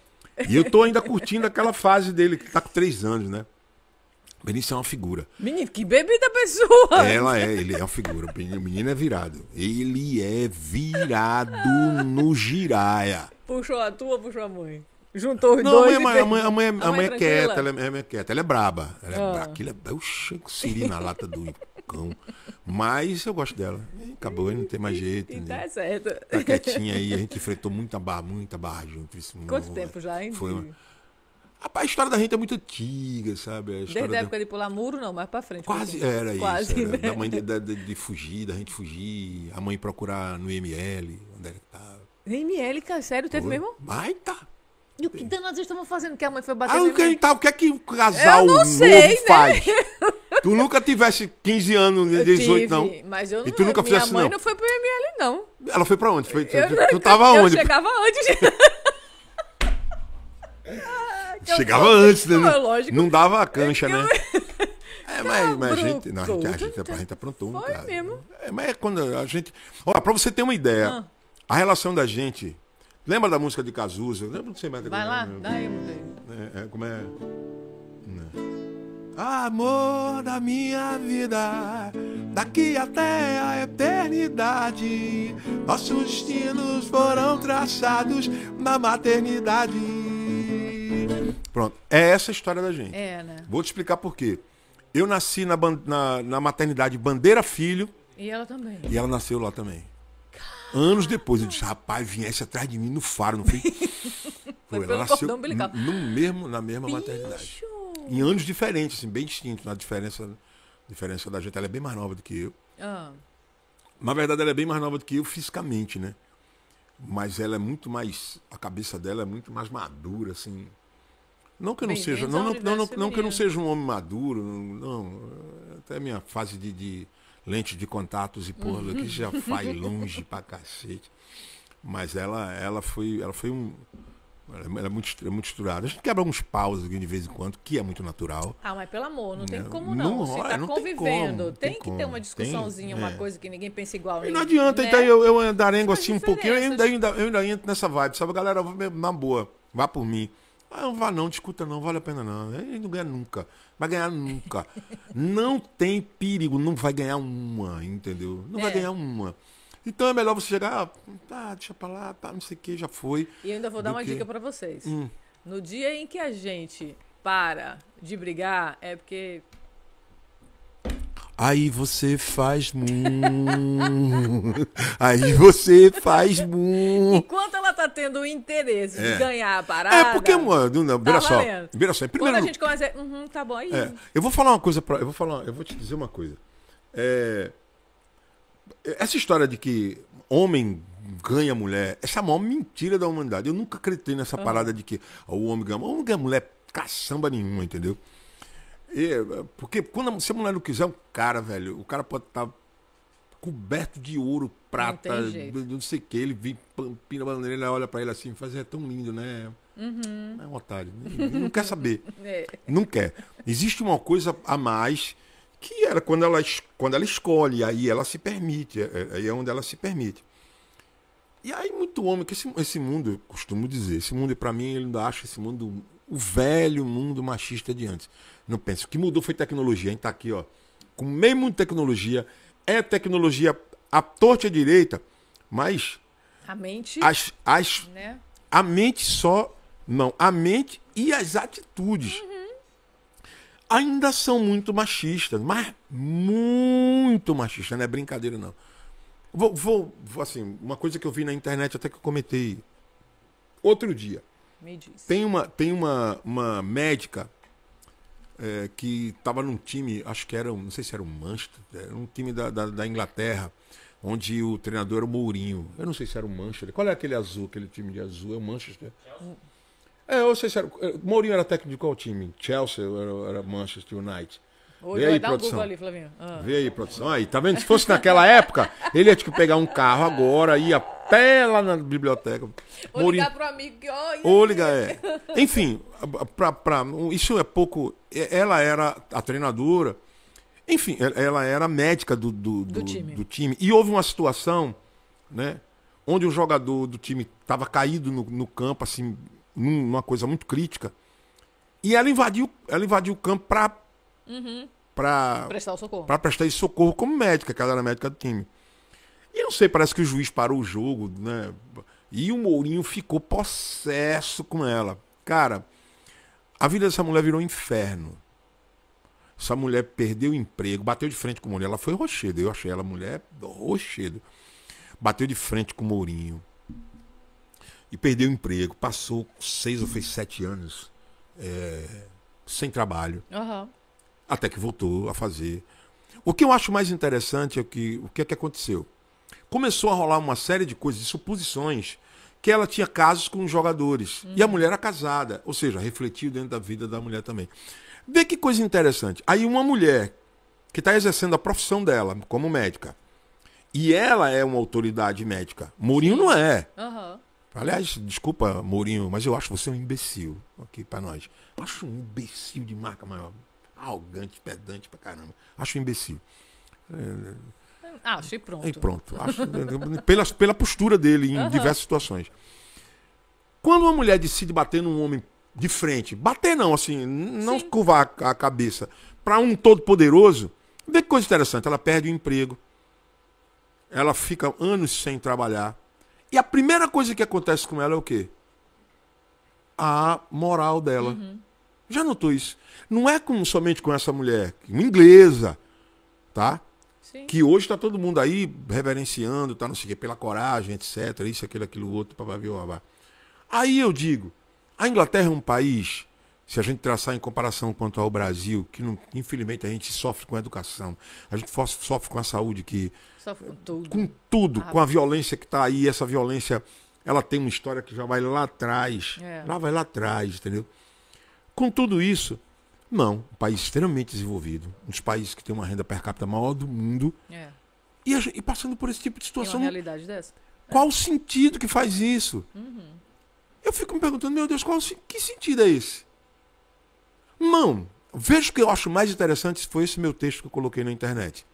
E eu tô ainda curtindo aquela fase dele, que tá com três anos, né? Benício é uma figura. Menino, que bebida pessoa! Ela é, ele é uma figura. O menino é virado. Ele é virado no giraia. Puxou a tua, puxou a mãe. Juntou os não, dois. Não, a, mãe, a, é mãe, a, mãe, a mãe é, é quieta, ela é, é quieta. Ela é braba. Ela é braba. Ah. Aquilo é. Eu chego siri na lata do cão. Mas eu gosto dela. Acabou, não tem mais jeito. E né? tá certo. Tá quietinha aí. A gente enfrentou muita barra, muita barra junto. Quanto não, tempo já, hein? Foi uma... A história da gente é muito antiga, sabe? A Desde a época de pular muro, não, mais pra frente. Quase porque... era Quase, isso. Era. Né? Da mãe de, de, de, fugir, da gente fugir, a mãe procurar no IML, onde era é que tava. Tá. IML, cara, sério, teve Pô. mesmo? Ai, tá. E o que nós vezes estamos fazendo que a mãe foi bater? Ah, o que tá, o que é que um casal novo sei, né? faz? Né? Tu nunca tivesse 15 anos, 18, né, tive, não. Mas eu não. E tu nunca é, minha assim, mãe não. foi pro ML, não. Ela foi pra onde? Foi, eu tu, não, tu tava eu onde? Eu chegava antes. Eu Chegava antes, né? Não, é lógico. Não dava a é cancha, né? É, mas, mas, a tá gente, não, a, gente, a, gente, a gente aprontou tá um Foi cara. mesmo. É, mas é quando a gente. Olha, pra você ter uma ideia, ah. a relação da gente. Lembra da música de Cazuza? Lembra não sei mais Vai é, lá, né? dá aí, é, é, Como é. Amor da minha vida, daqui até a eternidade, nossos destinos foram traçados na maternidade. Pronto. É essa a história da gente. É, né? Vou te explicar por quê. Eu nasci na, na, na maternidade Bandeira Filho. E ela também. E ela nasceu lá também. Anos depois, eu disse, rapaz, viesse atrás de mim no faro, não foi? foi, ela nasceu no mesmo, na mesma Bicho. maternidade. Em anos diferentes, assim, bem distintos. na diferença, diferença da gente, ela é bem mais nova do que eu. Ah. Na verdade, ela é bem mais nova do que eu fisicamente, né? Mas ela é muito mais. A cabeça dela é muito mais madura, assim. Não que eu não seja, não, não, não, não, que eu não seja um homem maduro, não. Até minha fase de, de lente de contatos e porra que já vai longe pra cacete. Mas ela, ela foi, ela foi um ela é muito, é muito estruturada. A gente quebra uns paus de vez em quando, que é muito natural. Ah, mas pelo amor, não tem né? como não. não Você está é, convivendo. Tem, tem, que ter uma discussãozinha, tem, uma é. coisa que ninguém pensa igual. E não adianta, então, né? então eu, eu andarengo tipo, é assim um pouquinho, eu ainda, eu ainda, eu ainda entro nessa vibe. Sabe, galera, na boa, vá por mim. Ah, não vá não, discuta não, vale a pena não. Ele não ganha nunca. Vai ganhar nunca. não tem perigo, não vai ganhar uma, entendeu? Não é. vai ganhar uma. Então é melhor você chegar, ah, tá, deixa pra lá, tá, não sei o que, já foi. E ainda vou dar uma que... dica para vocês. Hum. No dia em que a gente para de brigar, é porque Aí você faz mum. Aí você faz mum. Enquanto ela tá tendo o interesse é. de ganhar a parada. É porque, mano, não, tá só. Vira só. Primeiro, Quando a gente começa, uhum, tá bom aí. É. é. Eu vou falar uma coisa para, eu vou falar, eu vou te dizer uma coisa. É, essa história de que homem ganha mulher, essa é a maior mentira da humanidade. Eu nunca acreditei nessa uhum. parada de que o homem ganha, o homem ganha mulher caçamba nenhuma, entendeu? E, porque quando, se a mulher não quiser, o é cara, velho, o cara pode estar tá coberto de ouro, prata, não, não sei o que. Ele vem, pina a bandeira, olha para ele assim, faz, é tão lindo, né? Uhum. É um otário. Né? Ele não quer saber. é. Não quer. Existe uma coisa a mais que era quando ela, quando ela escolhe, aí ela se permite, é, é, aí é onde ela se permite. E aí muito homem, que esse, esse mundo, eu costumo dizer, esse mundo para mim, ele ainda acha esse mundo o velho mundo machista de antes. Não penso. O que mudou foi tecnologia. A gente está aqui, ó, com meio mundo de tecnologia. É tecnologia à torta à direita, mas. A mente. As, as, né? A mente só. Não. A mente e as atitudes. Uhum. Ainda são muito machistas, mas muito machistas, não é brincadeira, não. Vou, vou, assim, uma coisa que eu vi na internet, até que eu comentei outro dia. Me diz. Tem uma, tem uma, uma médica é, que estava num time, acho que era, não sei se era o um Manchester, era um time da, da, da, Inglaterra, onde o treinador era o Mourinho. Eu não sei se era o um Manchester. Qual é aquele azul, aquele time de azul? É o Manchester? Chelsea. É, eu sei se era. Mourinho era técnico de qual time? Chelsea era, era Manchester United. Hoje Vê aí, produção. Um ali, ah. Vê aí, produção. Aí, tá vendo? Se fosse naquela época, ele ia ter que pegar um carro agora, ia até lá na biblioteca. Ou ligar pro amigo que. Oh, Ou ligar, é. Enfim, pra, pra, isso é pouco. É, ela era a treinadora. Enfim, ela era médica do, do, do, do, time. do time. E houve uma situação, né? Onde o jogador do time estava caído no, no campo, assim, numa coisa muito crítica. E ela invadiu, ela invadiu o campo para Uhum. Pra prestar o socorro. Pra prestar esse socorro como médica, que ela era médica do time. E não sei, parece que o juiz parou o jogo, né? E o Mourinho ficou possesso com ela. Cara, a vida dessa mulher virou um inferno. Essa mulher perdeu o emprego, bateu de frente com o Mourinho. Ela foi rochedo, eu achei ela mulher rochedo. Bateu de frente com o Mourinho. E perdeu o emprego. Passou seis ou fez sete anos é, sem trabalho. Uhum. Até que voltou a fazer. O que eu acho mais interessante é que o que é que aconteceu? Começou a rolar uma série de coisas, de suposições, que ela tinha casos com os jogadores. Uhum. E a uhum. mulher era casada, ou seja, refletiu dentro da vida da mulher também. Vê que coisa interessante. Aí uma mulher que está exercendo a profissão dela como médica, e ela é uma autoridade médica. Mourinho Sim. não é. Uhum. Aliás, desculpa, Mourinho, mas eu acho você um imbecil aqui para nós. Eu acho um imbecil de marca maior arrogante, pedante pra caramba. Acho imbecil. É... Ah, Acho e pronto. E pronto. Acho, pela, pela postura dele em uhum. diversas situações. Quando uma mulher decide bater num homem de frente, bater não, assim, não Sim. curvar a cabeça, para um todo poderoso, vê que coisa interessante, ela perde o emprego, ela fica anos sem trabalhar. E a primeira coisa que acontece com ela é o quê? A moral dela. Uhum. Já notou isso? Não é somente com essa mulher, uma inglesa, tá? Sim. Que hoje está todo mundo aí reverenciando, tá, não sei o quê, pela coragem, etc. Isso, aquilo, aquilo, outro, papavio, babá. Aí eu digo, a Inglaterra é um país, se a gente traçar em comparação quanto ao Brasil, que não, infelizmente a gente sofre com a educação, a gente sofre com a saúde que. Sofre com tudo. Com tudo, ah, com a violência que está aí, essa violência ela tem uma história que já vai lá atrás. É. Lá vai lá atrás, entendeu? Com tudo isso, não. Um país extremamente desenvolvido, um dos países que tem uma renda per capita maior do mundo. É. E, e, passando por esse tipo de situação. uma realidade dessa. Qual é. o sentido que faz isso? Uhum. Eu fico me perguntando, meu Deus, qual, que sentido é esse? Não. Veja o que eu acho mais interessante foi esse meu texto que eu coloquei na internet.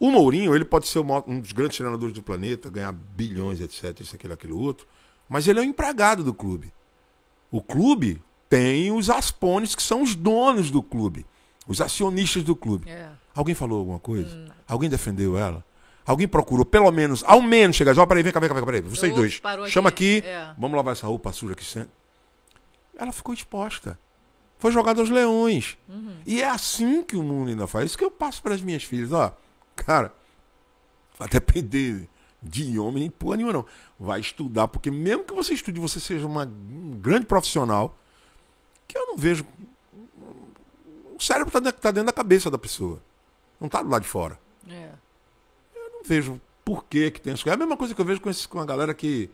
O Mourinho, ele pode ser um dos grandes treinadores do planeta, ganhar bilhões, etc, isso, aquilo, aquilo, outro, mas ele é um empregado do clube. O clube tem os aspones que são os donos do clube, os acionistas do clube. É. Alguém falou alguma coisa? Hum. Alguém defendeu ela? Alguém procurou, pelo menos, ao menos chegar, ó, peraí, vem cá, vem cá, vem cá, peraí, vocês dois. Chama aqui, aqui é. vamos lavar essa roupa suja aqui. Ela ficou exposta. Foi jogada aos leões. Uhum. E é assim que o mundo ainda faz. Isso que eu passo para as minhas filhas, ó. Cara, vai depender de homem, nem porra nenhuma, não. Vai estudar, porque mesmo que você estude, você seja uma, um grande profissional, que eu não vejo. O cérebro está dentro, tá dentro da cabeça da pessoa. Não está do lado de fora. É. Eu não vejo por que, que tem isso. É a mesma coisa que eu vejo com, esse, com a galera que,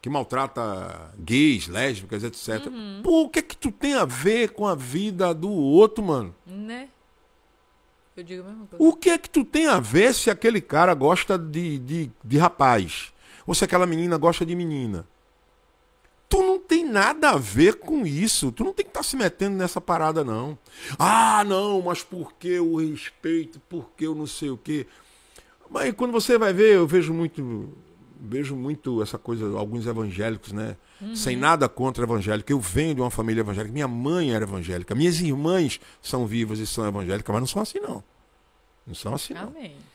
que maltrata gays, lésbicas, etc. Uhum. Pô, o que é que tu tem a ver com a vida do outro, mano? Né? Eu digo a mesma coisa. O que é que tu tem a ver se aquele cara gosta de, de, de rapaz? Ou se aquela menina gosta de menina? Tu não tem nada a ver com isso. Tu não tem que estar tá se metendo nessa parada, não. Ah, não, mas por que o respeito? Por que eu não sei o quê? Mas quando você vai ver, eu vejo muito vejo muito essa coisa, alguns evangélicos, né? Uhum. Sem nada contra evangélico. Eu venho de uma família evangélica. Minha mãe era evangélica. Minhas irmãs são vivas e são evangélicas, mas não são assim, não. Não são assim, Amém. não.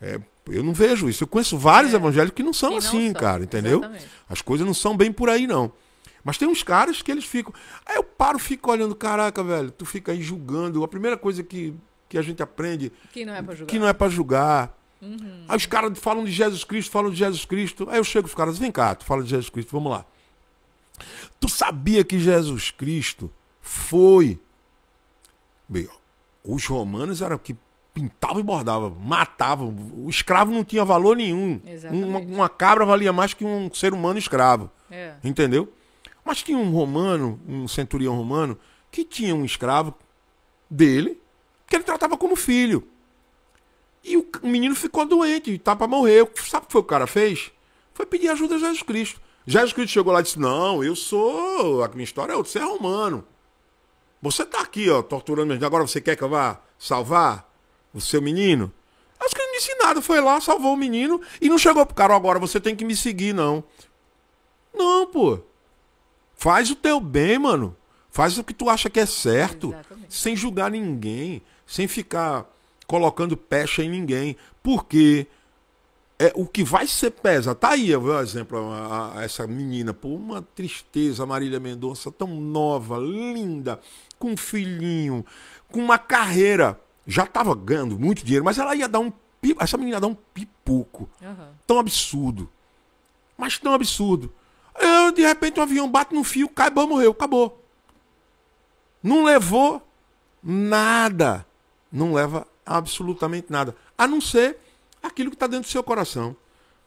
É, eu não vejo isso. Eu conheço vários é. evangélicos que não são assim, não cara, entendeu? Exatamente. As coisas não são bem por aí, não. Mas tem uns caras que eles ficam. Aí eu paro, fico olhando, caraca, velho, tu fica aí julgando. A primeira coisa que, que a gente aprende. Que não é pra julgar. Que não é pra julgar. Uhum. Aí os caras falam de Jesus Cristo, falam de Jesus Cristo. Aí eu chego os caras, vem cá, tu fala de Jesus Cristo, vamos lá. Tu sabia que Jesus Cristo foi. Bem, os romanos eram que pintava e bordava, matava. O escravo não tinha valor nenhum. Uma, uma, cabra valia mais que um ser humano escravo. É. Entendeu? Mas tinha um romano, um centurião romano, que tinha um escravo dele, que ele tratava como filho. E o menino ficou doente, tá para morrer. Sabe o que foi o cara fez? Foi pedir ajuda a Jesus Cristo. Jesus Cristo chegou lá e disse: Não, eu sou. A minha história é outra, você é romano. Você tá aqui, ó, torturando. Agora você quer que eu vá salvar? o seu menino? Acho que ele não disse nada, foi lá, salvou o menino e não chegou pro cara, agora você tem que me seguir, não. Não, pô. Faz o teu bem, mano. Faz o que tu acha que é certo, Exatamente. sem julgar ninguém, sem ficar colocando pecha em ninguém. Porque é o que vai ser pesa. Tá aí, por exemplo, a, a, essa menina, por uma tristeza, Marília Mendonça, tão nova, linda, com um filhinho, com uma carreira já estava ganhando muito dinheiro, mas ela ia dar um. Essa menina ia dar um pipoco. Uhum. Tão absurdo. Mas tão absurdo. Eu, de repente, um avião bate no fio, cai, bom, morreu, acabou. Não levou nada. Não leva absolutamente nada. A não ser aquilo que está dentro do seu coração.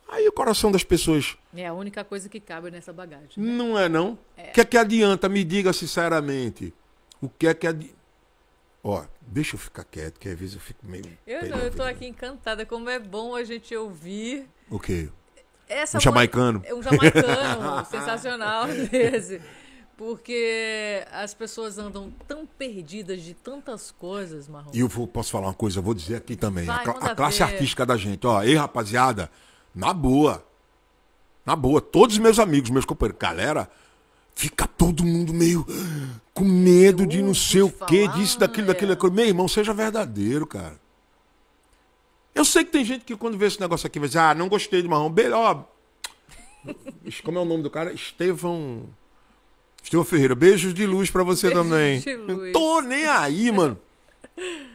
Aí o coração das pessoas. É a única coisa que cabe nessa bagagem. Né? Não é, não? O é. que é que adianta? Me diga sinceramente. O que é que adianta? Ó, deixa eu ficar quieto, que às vezes eu fico meio. Eu não, eu tô aqui encantada. Como é bom a gente ouvir. O quê? Essa um jamaicano. É um jamaicano, sensacional esse. Porque as pessoas andam tão perdidas de tantas coisas, Marrom. E eu vou, posso falar uma coisa, eu vou dizer aqui também. Vai, a, a classe ver. artística da gente, ó. Ei, rapaziada, na boa. Na boa, todos meus amigos, meus companheiros, galera, fica todo mundo meio com medo de não sei o quê, disso, daquilo, daquilo, daquilo. Meu irmão, seja verdadeiro, cara. Eu sei que tem gente que quando vê esse negócio aqui vai dizer, ah, não gostei de marrom. Be ó, como é o nome do cara? Estevão. Estevão Ferreira, beijos de luz para você beijos também. De luz. tô nem aí, mano.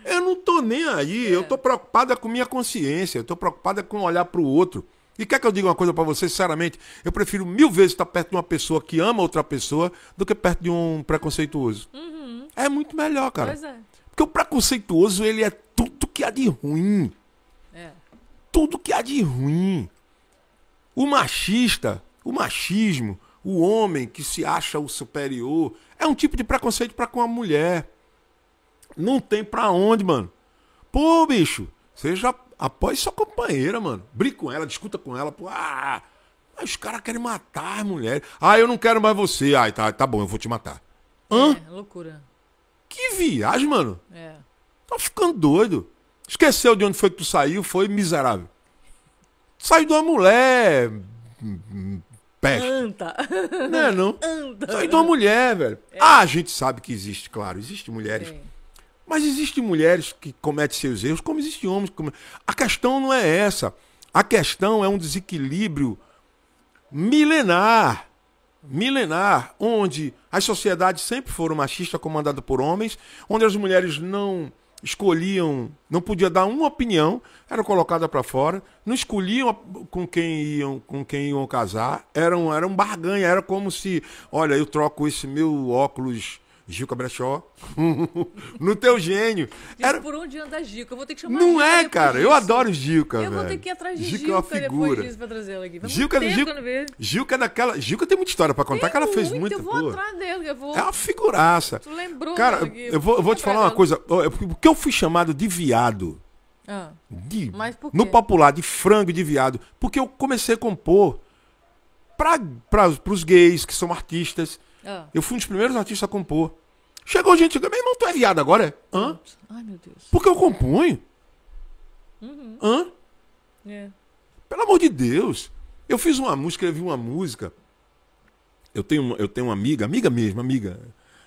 Eu não tô nem aí. É. Eu tô é. preocupada com minha consciência. Eu tô preocupada com olhar para o outro. E quer que eu diga uma coisa para você, sinceramente? Eu prefiro mil vezes estar perto de uma pessoa que ama outra pessoa do que perto de um preconceituoso. Uhum. É muito melhor, cara. Pois é. Porque o preconceituoso, ele é tudo que há de ruim. É. Tudo que há de ruim. O machista, o machismo, o homem que se acha o superior, é um tipo de preconceito para com a mulher. Não tem pra onde, mano. Pô, bicho, seja após sua companheira, mano. Brinca com ela, discuta com ela. Pô, ah, ah, os caras querem matar as mulheres. Ah, eu não quero mais você. Ah, tá, tá bom, eu vou te matar. Hã? É, loucura. Que viagem, mano. É. Tá ficando doido. Esqueceu de onde foi que tu saiu, foi miserável. Saiu de uma mulher. Hum, hum, peste. Anta. Não é, não? Anta. Saiu de uma mulher, velho. É. Ah, a gente sabe que existe, claro. Existem mulheres. Sim mas existem mulheres que cometem seus erros, como existem homens que cometem. A questão não é essa. A questão é um desequilíbrio milenar. Milenar, onde as sociedades sempre foram machistas, comandadas por homens, onde as mulheres não escolhiam, não podia dar uma opinião, eram colocadas para fora, não escolhiam com quem iam, com quem iam casar, eram, um barganha, era como se, olha, eu troco esse meu óculos Gilca Brechó. no teu gênio. Era... Por onde anda a Gilca? Eu vou ter que chamar Não é, cara. Disso. Eu adoro Gica. Eu velho. vou ter que ir atrás de Gilca, Gilca é uma figura. depois pra aqui. É, é daquela. tem muita história pra contar, tem que ela fez muito. Eu vou atrás dele. Eu vou... É uma figuraça. Tu lembrou, Cara, eu, eu vou, eu vou te falar uma coisa. Porque eu fui chamado de viado. Ah, de, no popular, de frango de viado. Porque eu comecei a compor para os gays que são artistas. Ah. Eu fui um dos primeiros artistas a compor. Chegou gente, meu irmão, tu é viado agora? É? Hã? Ai, meu Deus. Porque eu compunho. Uhum. Hã? É. Pelo amor de Deus. Eu fiz uma música, escrevi uma música. Eu tenho, eu tenho uma amiga, amiga mesmo, amiga.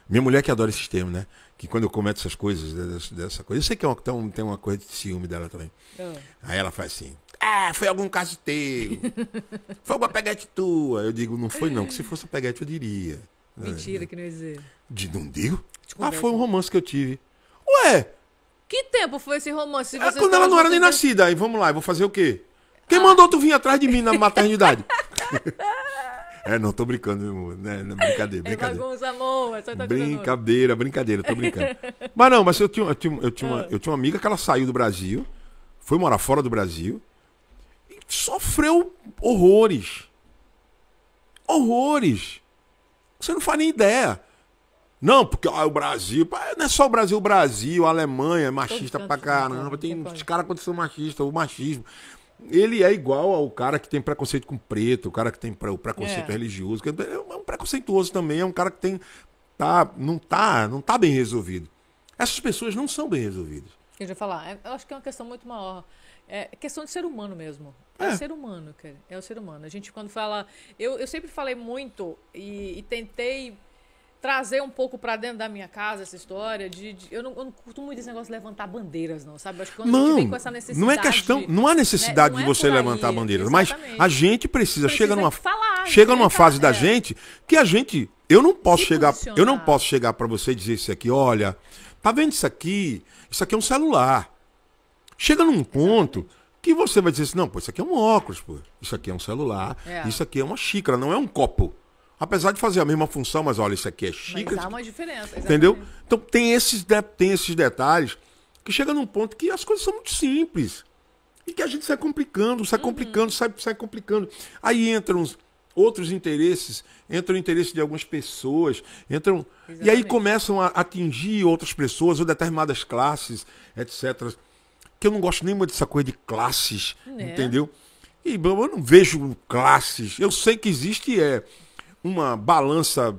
Minha mulher que adora esses termos, né? Que quando eu cometo essas coisas, dessa, dessa coisa. Eu sei que é uma, tem uma coisa de ciúme dela também. Ah. Aí ela faz assim. Ah, foi algum caso teu. foi uma peguete tua. Eu digo, não foi não, que se fosse peguete eu diria. É, Mentira, né? que não existe. De, não digo? Ah, foi um romance que eu tive. Ué! Que tempo foi esse romance? É quando ela não era nem de... nascida. Aí vamos lá, eu vou fazer o quê? Quem ah. mandou tu vir atrás de mim na maternidade? é, não, tô brincando, meu amor. Né? Brincadeira, brincadeira. É bagunça, amor. É só brincadeira, brincadeira, tô brincando. mas não, mas eu tinha, eu, tinha, eu, tinha uma, ah. eu tinha uma amiga que ela saiu do Brasil, foi morar fora do Brasil e sofreu horrores. Horrores. Você não faz nem ideia. Não, porque ó, o Brasil. Não é só o Brasil, o Brasil, a Alemanha é machista pra né? caramba. Tem uns caras quando são machistas, o machismo. Ele é igual ao cara que tem preconceito com preto, o cara que tem o preconceito é. religioso. É, é um preconceituoso também, é um cara que tem. Tá, não, tá, não tá bem resolvido. Essas pessoas não são bem resolvidas. Eu já falar, é, eu acho que é uma questão muito maior. É questão de ser humano mesmo. É, é ser humano, cara. É o ser humano. A gente quando fala. Eu, eu sempre falei muito e, e tentei trazer um pouco para dentro da minha casa essa história de, de eu, não, eu não curto muito esse negócio de levantar bandeiras não sabe acho que quando não, a gente vem com essa necessidade não é questão não há né, necessidade né? não de é você levantar bandeiras exatamente. mas a gente precisa, precisa chega numa falar, chega numa né, fase é. da gente que a gente eu não posso Se chegar posicionar. eu não posso chegar para você e dizer isso aqui olha tá vendo isso aqui isso aqui é um celular Chega num ponto que você vai dizer assim, não, pô, isso aqui é um óculos, pô. Isso aqui é um celular, é. isso aqui é uma xícara, não é um copo. Apesar de fazer a mesma função, mas olha, isso aqui é xícara. Mas há uma diferença. Exatamente. Entendeu? Então tem esses, tem esses detalhes que chega num ponto que as coisas são muito simples. E que a gente sai complicando, sai uhum. complicando, uhum. sai, sai complicando. Aí entram outros interesses, entram o interesse de algumas pessoas, entram. Exatamente. E aí começam a atingir outras pessoas ou determinadas classes, etc que eu não gosto nenhuma dessa coisa de classes, é. entendeu? E eu não vejo classes. Eu sei que existe é, uma balança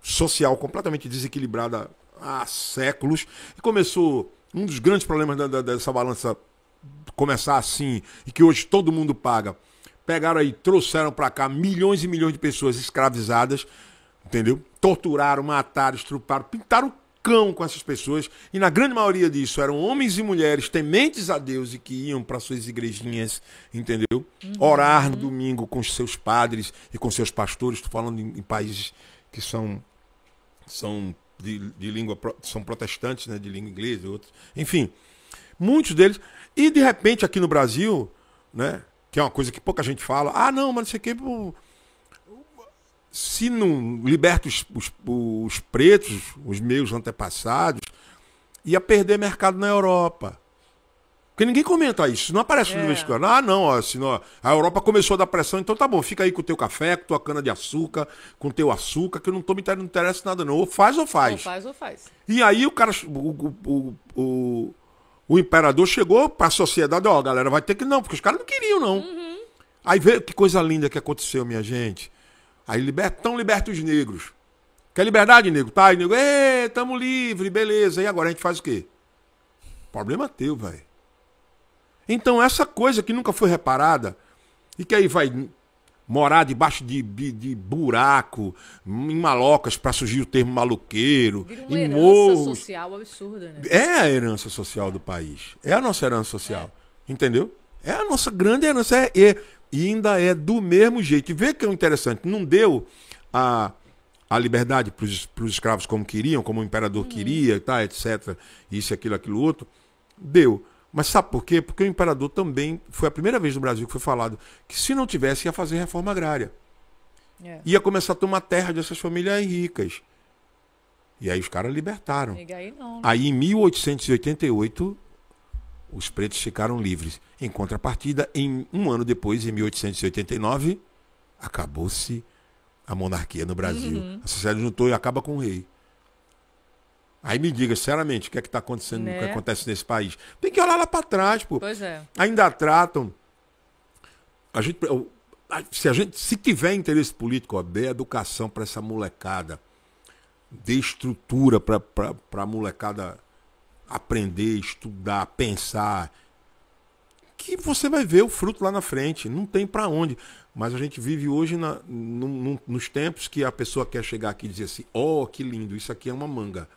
social completamente desequilibrada há séculos. E começou um dos grandes problemas da, da, dessa balança começar assim e que hoje todo mundo paga. Pegaram aí, trouxeram para cá milhões e milhões de pessoas escravizadas, entendeu? Torturaram, mataram, estruparam, pintaram cão com essas pessoas, e na grande maioria disso eram homens e mulheres tementes a Deus e que iam para suas igrejinhas, entendeu? Uhum. Orar no domingo com os seus padres e com seus pastores, estou falando em, em países que são são de, de, língua são protestantes, né, de língua inglesa, outros, enfim, muitos deles. E de repente aqui no Brasil, né, que é uma coisa que pouca gente fala, ah não, mas não sei o que, se não liberta os, os, os pretos, os meus antepassados, ia perder mercado na Europa. Porque ninguém comenta isso. Não aparece é. no mexicano. Ah, não, ó, assim, ó, a Europa começou a dar pressão, então tá bom, fica aí com o teu café, com tua cana de açúcar, com o teu açúcar, que eu não tô me não interessa nada, não. Ou faz ou faz. Ou faz ou faz. E aí o cara. O, o, o, o imperador chegou pra sociedade, ó, galera, vai ter que não, porque os caras não queriam, não. Uhum. Aí veio que coisa linda que aconteceu, minha gente. Aí libertam liberta os negros. Quer liberdade, nego? Tá, e nego, ê, tamo livre, beleza. E agora a gente faz o quê? Problema teu, velho. Então essa coisa que nunca foi reparada e que aí vai morar debaixo de, de, de buraco, em malocas, para surgir o termo maloqueiro Vira uma em herança social absurda, né? É a herança social do país. É a nossa herança social. É. Entendeu? É a nossa grande herança. É, é, e ainda é do mesmo jeito. E vê que é interessante. Não deu a, a liberdade para os escravos como queriam, como o imperador uhum. queria, tá, etc. Isso, aquilo, aquilo outro. Deu. Mas sabe por quê? Porque o imperador também. Foi a primeira vez no Brasil que foi falado que se não tivesse, ia fazer reforma agrária. É. Ia começar a tomar terra dessas famílias ricas. E aí os caras libertaram. Aí, não, né? aí em 1888 os pretos ficaram livres. Em contrapartida, em um ano depois, em 1889, acabou-se a monarquia no Brasil. Uhum. A sociedade juntou e acaba com o rei. Aí me diga, sinceramente, o que é que está acontecendo, né? o que né? acontece nesse país? Tem que olhar lá para trás, pô. Pois é. Ainda tratam. A gente, se a gente, se tiver interesse político, ó, dê educação para essa molecada, dê estrutura para a molecada aprender, estudar, pensar, que você vai ver o fruto lá na frente. Não tem para onde. Mas a gente vive hoje na, no, no, nos tempos que a pessoa quer chegar aqui e dizer assim: oh, que lindo, isso aqui é uma manga.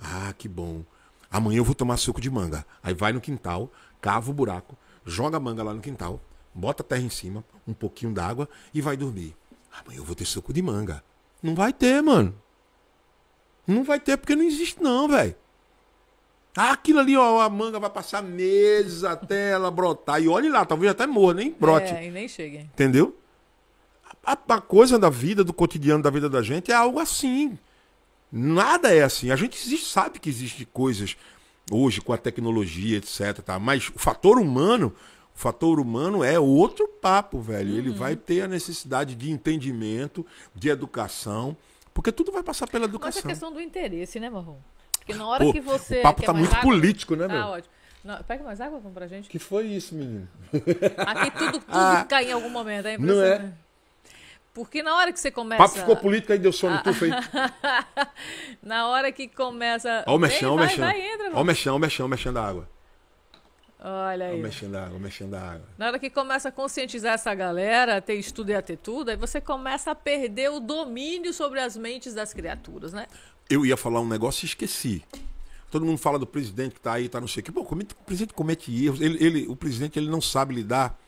Ah, que bom. Amanhã eu vou tomar suco de manga. Aí vai no quintal, cava o buraco, joga a manga lá no quintal, bota a terra em cima, um pouquinho d'água e vai dormir. Amanhã eu vou ter suco de manga. Não vai ter, mano. Não vai ter porque não existe, não, velho aquilo ali, ó, a manga vai passar meses até ela brotar. E olhe lá, talvez até morra, nem brote. É, e nem chegue. Entendeu? A, a, coisa da vida, do cotidiano da vida da gente é algo assim. Nada é assim. A gente existe, sabe que existem coisas hoje com a tecnologia, etc. Tá? Mas o fator humano, o fator humano é outro papo, velho. Uhum. Ele vai ter a necessidade de entendimento, de educação, porque tudo vai passar pela educação. Mas a questão do interesse, né, Marrom? Porque na hora Pô, que você. O papo tá muito água, político, né, tá meu? Tá ótimo. Não, pega mais água pra gente. Que foi isso, menino? Aqui tudo, tudo ah, cai em algum momento, é Não é? Porque na hora que você começa. O papo ficou político aí, deu sono, ah, tu aí na hora que começa. Ó, o mexão, o mexão. Ó, o mexão, o mexão, mexendo da água. Olha aí. Ó, mexendo a água, mexendo a água. Na hora que começa a conscientizar essa galera, ter estudo e a ter tudo, aí você começa a perder o domínio sobre as mentes das criaturas, né? eu ia falar um negócio e esqueci. Todo mundo fala do presidente que está aí, está não sei o bom o presidente comete erros. Ele, ele, o presidente ele não sabe lidar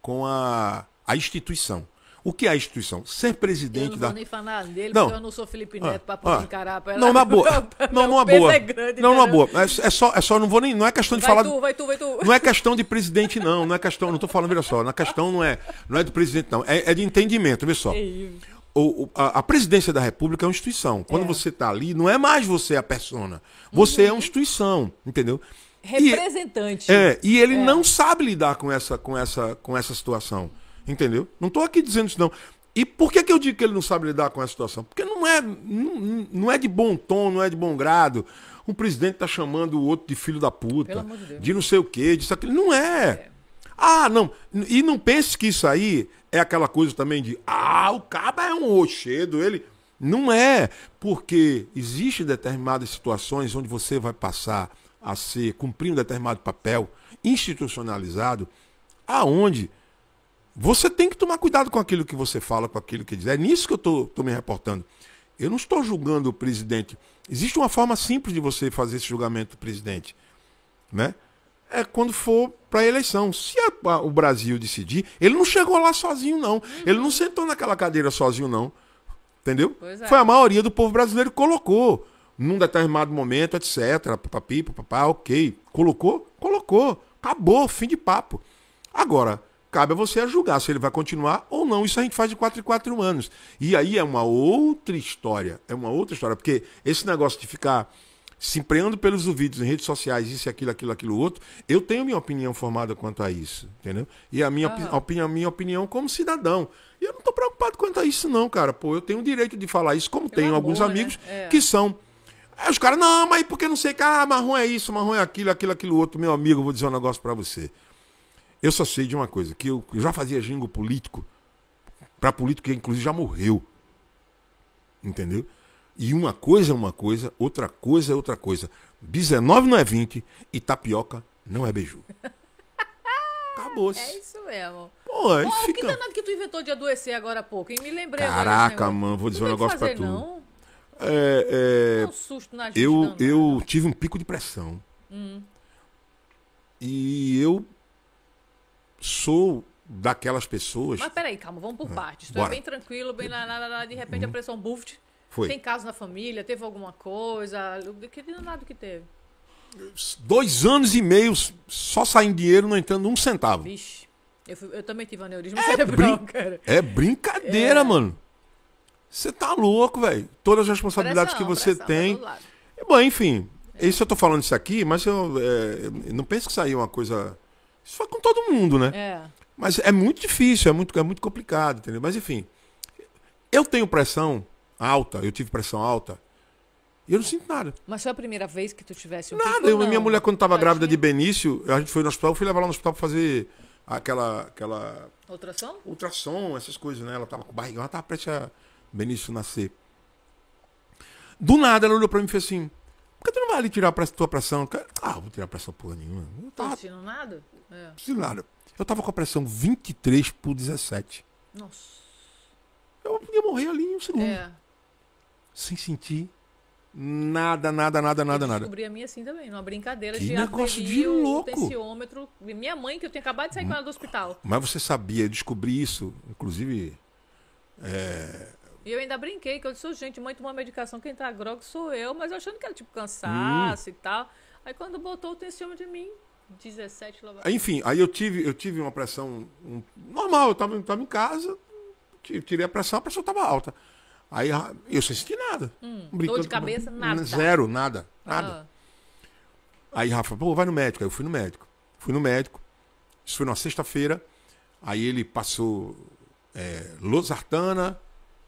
com a, a instituição. O que é a instituição? Ser presidente da. Eu não vou da... nem falar dele, não. porque eu não sou Felipe Neto ah, é para poder ah, encarar. Pra... É não, na boa. não, numa é boa. É não, numa boa. É, só, é só, não vou nem. Não é questão de vai falar. Tu, vai tu, vai tu. Não é questão de presidente, não. Não é questão. Não estou falando, veja só. Na questão não é, não é do presidente, não. É, é de entendimento, veja só o, a, a, presidência da República é uma instituição. Quando é. você está ali, não é mais você a persona. Você uhum. é uma uhum. instituição, entendeu? Representante. E, é, e ele é. não sabe lidar com essa, com essa, com essa situação, entendeu? Não estou aqui dizendo isso não. E por que, que eu digo que ele não sabe lidar com essa situação? Porque não é, não, não é de bom tom, não é de bom grado. O presidente está chamando o outro de filho da puta, de, de, não sei o quê, disso aquilo. Não é. é. Ah, não. E não pense que isso aí é aquela coisa também de, ah, o caba é um rochedo, ele. Não é, porque existem determinadas situações onde você vai passar a ser, cumprir um determinado papel institucionalizado, aonde você tem que tomar cuidado com aquilo que você fala, com aquilo que diz. É nisso que eu estou me reportando. Eu não estou julgando o presidente. Existe uma forma simples de você fazer esse julgamento, presidente. Né? é quando for para eleição. Se a, o Brasil decidir, ele não chegou lá sozinho, não. Uhum. Ele não sentou naquela cadeira sozinho, não. Entendeu? É. Foi a maioria do povo brasileiro que colocou. Num determinado momento, etc. Papapi, papapá, ok. Colocou? Colocou. Acabou, fim de papo. Agora, cabe a você a julgar se ele vai continuar ou não. Isso a gente faz de 4 em 4 anos. E aí é uma outra história. É uma outra história. Porque esse negócio de ficar se empreendendo pelos ouvidos em redes sociais, isso, aquilo, aquilo, aquilo, outro, eu tenho minha opinião formada quanto a isso, entendeu? E a minha, uhum. opinião, minha opinião como cidadão. E eu não estou preocupado quanto a isso, não, cara. Pô, eu tenho o direito de falar isso, como eu é tenho amor, alguns né? amigos é. que são. Aí os caras, não, mas porque não sei que, ah, marrom é isso, marrom é aquilo, aquilo, aquilo outro. Meu amigo, vou dizer um negócio para você. Eu só sei de uma coisa, que eu, eu já fazia jingo político, para político que inclusive já morreu. Entendeu? E uma coisa é uma coisa, outra coisa é outra coisa. 19 não é 20 e tapioca não é beiju. Acabou. -se. É isso mesmo. Pô, aí Pô, fica... que danado que tu inventou de adoecer agora há pouco, hein? Me lembrei Caraca, mano, vou dizer um negócio fazer, pra tu. Não. É, é... Um susto na gente, eu, não, eu tive um pico de pressão. Hum. E eu sou daquelas pessoas. Mas peraí, calma, vamos por ah, partes. Estou é bem tranquilo, bem na, na, na de repente uhum. a pressão buft foi. Tem caso na família? Teve alguma coisa? Que é nada que teve? Dois anos e meio só saindo dinheiro, não entrando um centavo. Vixe. Eu, fui, eu também tive aneurisma é brin... cara. É brincadeira, é. mano. Você tá louco, velho. Todas as responsabilidades pressão, que você pressão, tem. Bom, enfim, é. isso eu tô falando isso aqui, mas eu, é, não penso que saiu é uma coisa. Isso foi é com todo mundo, né? É. Mas é muito difícil, é muito, é muito complicado, entendeu? Mas enfim, eu tenho pressão alta, eu tive pressão alta. E eu não sinto nada. Mas foi a primeira vez que tu tivesse um Nada. eu, minha mulher, quando estava grávida de Benício, a gente foi no hospital, eu fui levar ela no hospital para fazer aquela. aquela... Ultrassom? Ultrassom, essas coisas, né? Ela tava com barriga, ela tava prestes a Benício nascer. Do nada ela olhou para mim e fez assim: por que tu não vai ali tirar a tua pressão? Ah, vou tirar a pressão porra nenhuma. Não Tá sentindo nada? É. Sentindo nada. Eu tava com a pressão 23 por 17. Nossa. Eu podia morrer ali em um segundo. É sem sentir Nada, nada, nada, nada, nada. Descobri a minha assim também, numa brincadeira que de negócio de louco. tensiômetro. Minha mãe, que eu tinha acabado de sair com ela do hospital. Mas você sabia, eu descobri isso, inclusive. É... E eu ainda brinquei, que eu disse, gente, mãe tomou uma medicação, quem tá grogue sou eu, mas eu achando que era tipo cansaço hum. e tal. Aí quando botou o tensiômetro em mim, 17 Enfim, aí eu tive, eu tive uma pressão um, normal, eu tava, eu tava em casa, tirei a pressão, a pressão tava alta. Aí eu sem sentir nada. Hum, brincando, dor de cabeça, nada. Zero, nada, nada. Ah. Aí Rafa, pô, vai no médico. Aí eu fui no médico. Fui no médico. Isso foi numa sexta-feira. Aí ele passou é, losartana,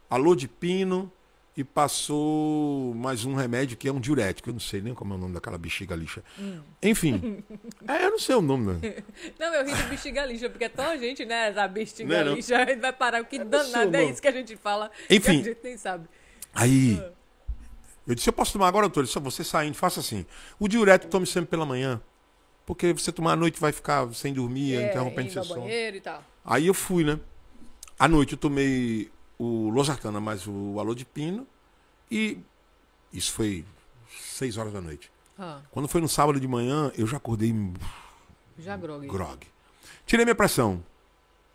alodipino, e passou mais um remédio que é um diurético. Eu não sei nem como é o nome daquela bexiga lixa. Hum. Enfim, é, eu não sei o nome, né? Não, eu ri de bexiga lixa, porque é tão gente, né? A bexiga não, lixa, a gente vai parar. O que danada é isso que a gente fala. Enfim. a gente nem sabe. Aí. Ah. Eu disse, eu posso tomar agora, doutor? Só você saindo, faça assim. O diurético tome sempre pela manhã. Porque você tomar à noite vai ficar sem dormir, é, interrompendo seu sono. Aí eu fui, né? À noite eu tomei o Arcana mais o Alô de Pino. E isso foi seis horas da noite. Ah. Quando foi no sábado de manhã, eu já acordei. Já grogue Grog. Tirei minha pressão.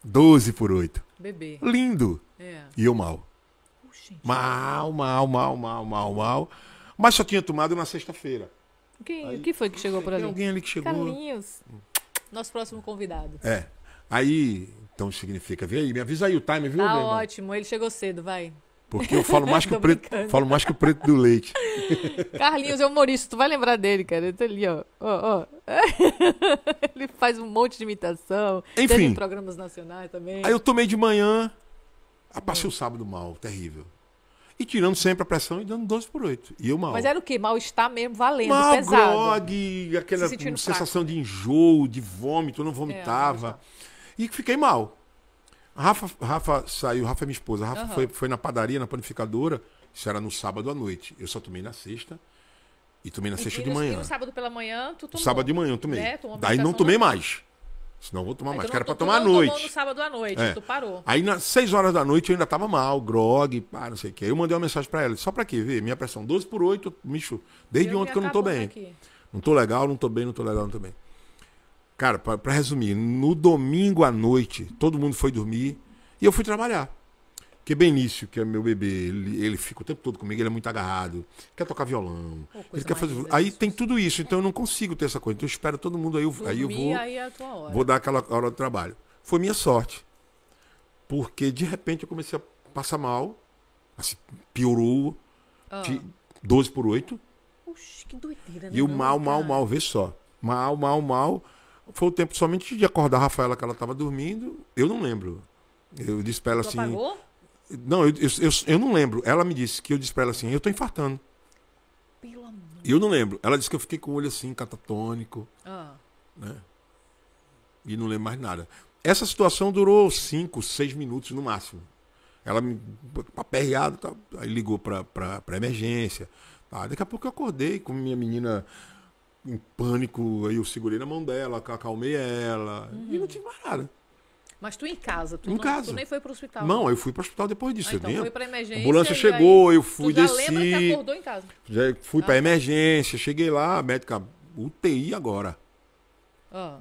12 por 8. Bebê. Lindo. É. E eu mal. Puxa, mal, mal, mal, mal, mal, mal. Mas só tinha tomado na sexta-feira. O que, foi que chegou por ali? Tem alguém ali que chegou. Carlinhos. Nosso próximo convidado. É. Aí então significa. Vem aí, me avisa aí o time, viu? Tá ótimo, ele chegou cedo, vai. Porque eu falo mais que o preto, falo mais que o preto do leite. Carlinhos é humorista, tu vai lembrar dele, cara. Ele tá ali, ó. ó, ó. ele faz um monte de imitação. Enfim. Em programas nacionais também. Aí eu tomei de manhã, ah, passei o sábado mal, terrível. E tirando sempre a pressão e dando 12 por 8. E eu mal. Mas era o quê? Mal-estar mesmo, valendo, mal, pesado. Grog, aquela Se sensação de enjoo, de vômito, eu não é, vomitava. É, e fiquei mal. A Rafa, Rafa saiu, Rafa é minha esposa. A Rafa uhum. foi, foi na padaria, na panificadora. Isso era no sábado à noite. Eu só tomei na sexta. E tomei na e sexta de manhã. E no sábado pela manhã, tu tomou. Sábado de manhã eu tomei. Né? Daí não tomei mais. Senão eu vou tomar Aí mais. que era pra tomar à noite. Tomou no sábado à noite, é. tu parou. Aí, nas seis horas da noite, eu ainda tava mal, grog, pá, não sei o quê. Eu mandei uma mensagem pra ela. Só pra quê? Ver? Minha pressão 12 por 8, bicho, desde ontem que eu não tô bem. Aqui. Não tô legal, não tô bem, não tô legal, não tô bem. Cara, para resumir, no domingo à noite, todo mundo foi dormir e eu fui trabalhar. Porque Benício, que é meu bebê, ele, ele fica o tempo todo comigo, ele é muito agarrado, quer tocar violão, ele quer fazer. Aí tem tudo isso, então eu não consigo ter essa coisa. Então eu espero todo mundo aí, eu, Dormir, aí eu vou. Aí é vou dar aquela hora do trabalho. Foi minha sorte. Porque de repente eu comecei a passar mal, assim, piorou ah. 12 por 8. Oxe, que doideira, né? E o mal, mal, mal, vê só. Mal, mal, mal. Foi o tempo somente de acordar a Rafaela que ela estava dormindo. Eu não lembro. Eu disse para ela tu assim. Apagou? Não, eu, eu, eu, eu, não lembro. Ela me disse que eu disse para ela assim, eu estou infartando. Pelo amor. eu não lembro. Ela disse que eu fiquei com o olho assim, catatônico. Ah. Né? E não lembro mais nada. Essa situação durou cinco, seis minutos no máximo. Ela me aperreada, tá, aí ligou para emergência. Tá. Daqui a pouco eu acordei com minha menina em pânico, aí eu segurei na mão dela, acalmei ela, uhum. e não tive mais nada. Mas tu em casa, tu, em não, casa. tu nem foi pro hospital? Não, eu fui pro hospital depois disso. Ah, então foi pra emergência. A ambulância chegou, aí, eu fui, tu já desci. Lembra que acordou em casa? Já fui ah. pra emergência, cheguei lá, a médica, UTI agora. Ah.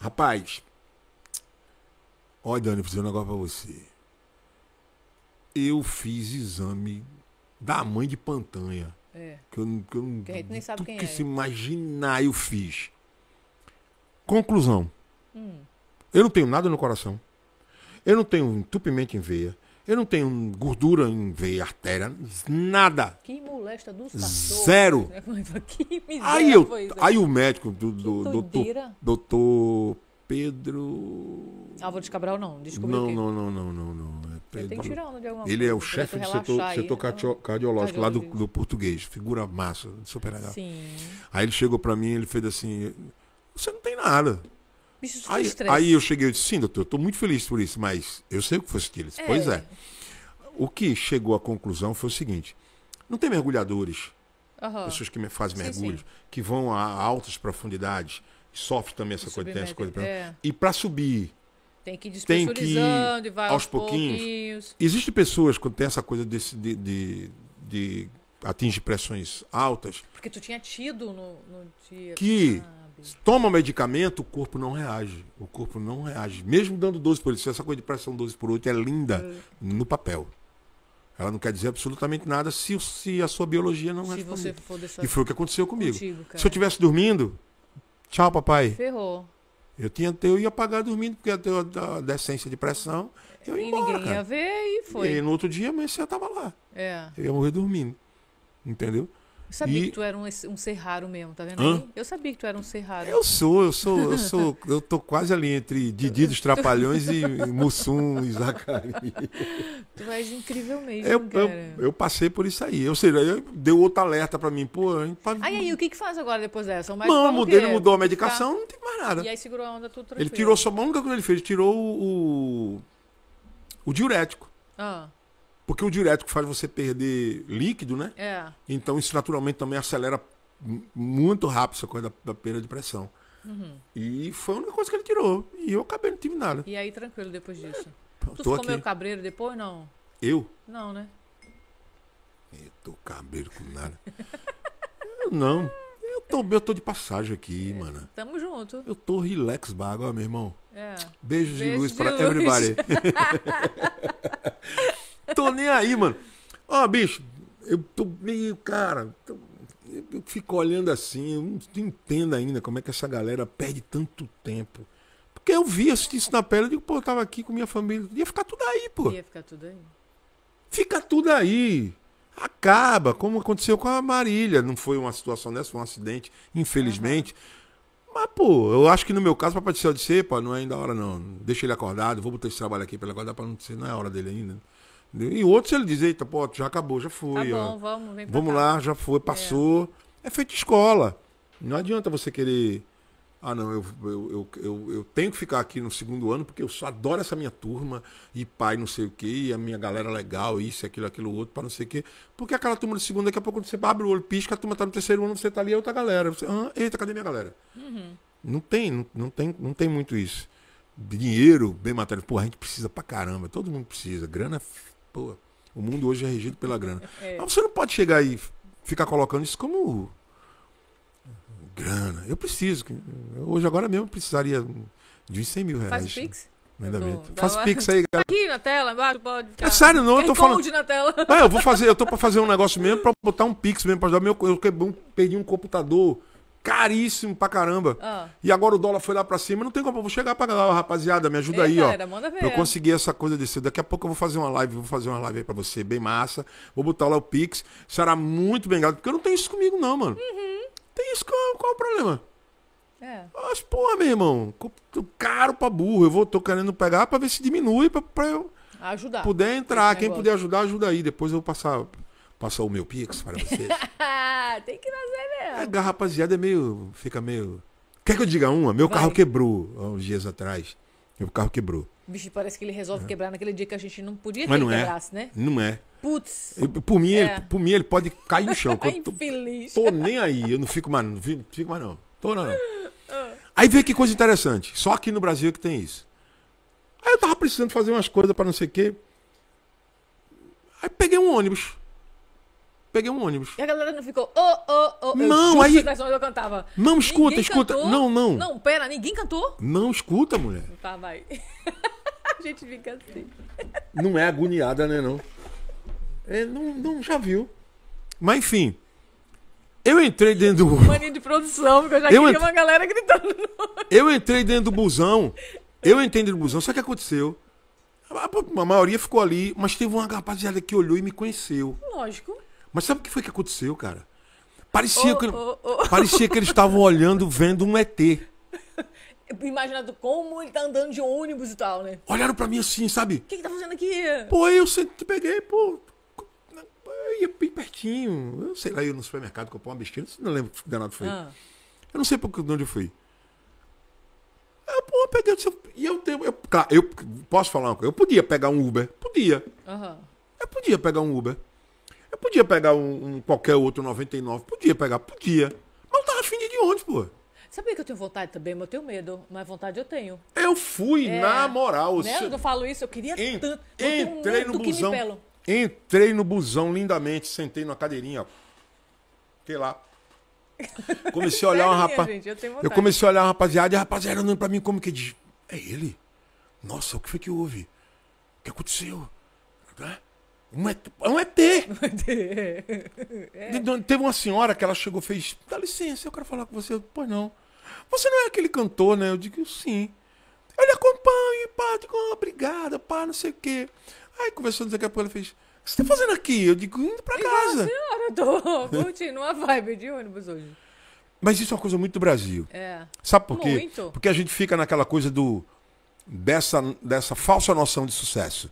Rapaz, olha, Dani, eu vou dizer um negócio pra você. Eu fiz exame da mãe de Pantanha. É. Que eu, que eu que a gente nem sabe quem que é. se imaginar eu fiz. Conclusão. Hum. Eu não tenho nada no coração. Eu não tenho entupimento em veia. Eu não tenho gordura em veia, artéria, nada. Que molesta do Zero. Miséria, aí, eu, é. aí o médico do, do doutor, doutor Pedro. Álvaro de Cabral não, Não, não, não, não, não, não. Pedro. Ele é o chefe do setor, setor cardiológico, cardiológico, lá do, do, português, figura massa, super legal. Sim. Aí ele chegou para mim ele fez assim: Você não tem nada. Bicho, aí, aí eu cheguei e disse: Sim, doutor, eu tô muito feliz por isso, mas eu sei o que foi ele disse. Pois é. é. O que chegou à conclusão foi o seguinte: não tem mergulhadores, uhum. pessoas que fazem sim, mergulhos, sim. que vão a altas profundidades, sofrem também essa coisa, tem essa coisa. É. E para subir tem que ir tem que ir e vai aos, aos pouquinhos. pouquinhos. Existem pessoas quando tem essa coisa desse, de, de, de atingir pressões altas. Porque tu tinha tido no, no dia. Que sabe? toma medicamento, o corpo não reage. O corpo não reage. Mesmo dando 12 por 8. Essa coisa de pressão 12 por 8 é linda é. no papel. Ela não quer dizer absolutamente nada se, se a sua biologia não responde. E foi o que aconteceu comigo. Contigo, se eu estivesse dormindo, tchau, papai. Ferrou. Eu, tinha, eu ia pagar dormindo, porque ia ter a decência de pressão. Eu ia e embora, ninguém cara. ia ver e foi. E no outro dia, mas você estava lá. É. Eu ia morrer dormindo. Entendeu? Eu sabia e... que tu era um, um ser raro mesmo, tá vendo? Hã? Eu sabia que tu era um ser raro. Eu sou, eu sou, eu sou, eu tô quase ali entre Didi dos Trapalhões e Mussum e Zacari. Tu és incrível mesmo, eu, eu, eu, passei por isso aí. Ou seja, eu, deu outro alerta pra mim, pô. Pra... Aí, aí, o que que faz agora depois dessa? Mas não, mudei, ele mudou a medicação, não tem mais nada. E aí segurou a onda tudo tranquilo. Ele tirou só uma única coisa que ele fez, ele tirou o, o diurético. Ah. Porque o diurético faz você perder líquido, né? É. Então isso naturalmente também acelera muito rápido essa coisa da, da perda de pressão. Uhum. E foi a única coisa que ele tirou. E eu acabei, não tive nada. E aí, tranquilo depois disso? É, tu ficou aqui. meio cabreiro depois, não? Eu? Não, né? Eu tô cabreiro com nada. eu não. Eu tô, eu tô de passagem aqui, é, mano. Tamo junto. Eu tô relax bago, meu irmão. É. Beijos Beijo de luz de pra luz. everybody. tô nem aí, mano. Ó, oh, bicho, eu tô meio, cara. Tô, eu, fico olhando assim, eu não entendo ainda como é que essa galera perde tanto tempo. Porque eu vi, assisti isso na pele, eu digo, pô, eu tava aqui com minha família. Ia ficar tudo aí, pô. Ia ficar tudo aí. Fica tudo aí. Acaba, como aconteceu com a Marília. Não foi uma situação dessa, foi um acidente, infelizmente. Uhum. Mas, pô, eu acho que no meu caso, pra do céu pô, não é ainda a hora, não. Deixa ele acordado, vou botar esse trabalho aqui pra ele acordar, pra não dizer, não é a hora dele ainda. E outros ele diz, eita, pô, já acabou, já foi. Tá bom, ó. vamos, vem pra Vamos cá. lá, já foi, é. passou. É. é feito escola. Não adianta você querer. Ah, não, eu, eu, eu, eu, tenho que ficar aqui no segundo ano porque eu só adoro essa minha turma e pai não sei o quê, e a minha galera legal, isso, aquilo, aquilo, outro, para não sei o quê. Porque aquela turma do segundo, daqui a pouco você abre o olho, pisca, a turma tá no terceiro ano, você tá ali, é outra galera. Você, ah, eita, cadê minha galera? Uhum. Não tem, não, não, tem, não tem muito isso. Dinheiro, bem matéria, porra, a gente precisa pra caramba, todo mundo precisa. Grana é Pô, o mundo hoje é regido pela grana. É. Mas você não pode chegar e ficar colocando isso como grana. Eu preciso. Hoje, agora mesmo, precisaria de uns 100 mil reais. Faz pix? É Faz pix aí, cara. Aqui na tela, embaixo, pode. Ficar. É sério, não, eu tô falando. Na tela. Ah, eu vou fazer, eu tô pra fazer um negócio mesmo, pra botar um pix mesmo, pra ajudar meu. Eu perdi um computador caríssimo pra caramba. Ah. E agora o dólar foi lá pra cima. Não tem como, eu vou chegar pra lá, rapaziada, me ajuda é aí, galera, ó. Manda ver. Pra eu conseguir essa coisa desse. Daqui a pouco eu vou fazer uma live, vou fazer uma live aí pra você, bem massa. Vou botar lá o Pix. Será muito bem grato, porque eu não tenho isso comigo, não, mano. Uhum. Tem isso, qual, qual é o problema? É. Mas, porra, meu irmão, caro pra burro. Eu vou, tô querendo pegar pra ver se diminui, pra, pra eu ajudar. puder entrar. Quem puder ajudar, ajuda aí. Depois eu vou passar passar o meu Pix para vocês. Tem que fazer mesmo. A garrapaziada é meio. fica meio. Quer que eu diga uma? Meu Vai. carro quebrou há uns dias atrás. Meu carro quebrou. Bicho, parece que ele resolve é. quebrar naquele dia que a gente não podia Mas não é. Quebrasse, né? Não é. Putz. por, mim, é. ele, por mim, ele pode cair no chão. eu tô, Tô nem aí. Eu não fico mais, não fico, mais não. Tô não. Ah. aí vê que coisa interessante. Só aqui no Brasil é que tem isso. Aí eu tava precisando fazer umas coisas para não sei o quê. Aí peguei um ônibus peguei um ônibus. E a galera não ficou, ô, ô, ô, Não, aí. Eu cantava. Não, escuta, ninguém escuta. Cantou? Não, não. Não, pera, ninguém cantou? Não, escuta, mulher. Tá, vai. a gente fica assim. Não é agoniada, né, não? É, não, não, já viu. Mas enfim. Eu entrei dentro do. Mania de produção, porque eu já eu ent... uma galera gritando. Eu entrei dentro do busão. Eu entrei dentro do busão, só que aconteceu. a maioria ficou ali, mas teve uma rapaziada que olhou e me conheceu. Lógico. Mas sabe o que foi que aconteceu, cara? Parecia, oh, que, oh, oh. parecia que eles estavam olhando, vendo um ET. Imaginando como ele tá andando de ônibus e tal, né? Olharam pra mim assim, sabe? O que, que tá fazendo aqui? Pô, eu te peguei, pô. Eu ia bem pertinho. Eu sei lá, eu no supermercado comprar uma bestinha não lembro que danado foi. Ah. Eu não sei por onde eu fui. Eu, pô, eu peguei. E eu, eu, eu, eu posso falar uma coisa? Eu podia pegar um Uber. Podia. Uhum. Eu podia pegar um Uber. Eu podia pegar um, um qualquer outro 99, podia pegar, podia. Mas eu tava afim de, de onde, pô? Sabia que eu tenho vontade também, mas eu tenho medo. Mas vontade eu tenho. Eu fui, é, na moral. Né? Se... Eu falo isso, eu queria en... tanto. Eu entrei no busão. Entrei no busão lindamente, sentei numa cadeirinha, ó. lá. Comecei a olhar uma rapaz. Eu, eu, comecei a olhar uma rapaziada e a rapaziada olhando pra mim como que diz. É ele? Nossa, o que foi que houve? O que aconteceu? é? Um ET. É um ET. Um ET. É. Teve uma senhora que ela chegou fez. Dá licença, eu quero falar com você. Pois não. Você não é aquele cantor, né? Eu digo, sim. Eu lhe acompanho, pá, digo, ah, obrigada, pá, não sei o quê. Aí conversando daqui a pouco ela fez. O que você tá fazendo aqui? Eu digo, indo pra casa. Não, senhora, eu tô curtindo uma vibe de ônibus hoje. Mas isso é uma coisa muito do Brasil. É. Sabe por quê? Muito. Porque a gente fica naquela coisa do. Dessa, dessa falsa noção de sucesso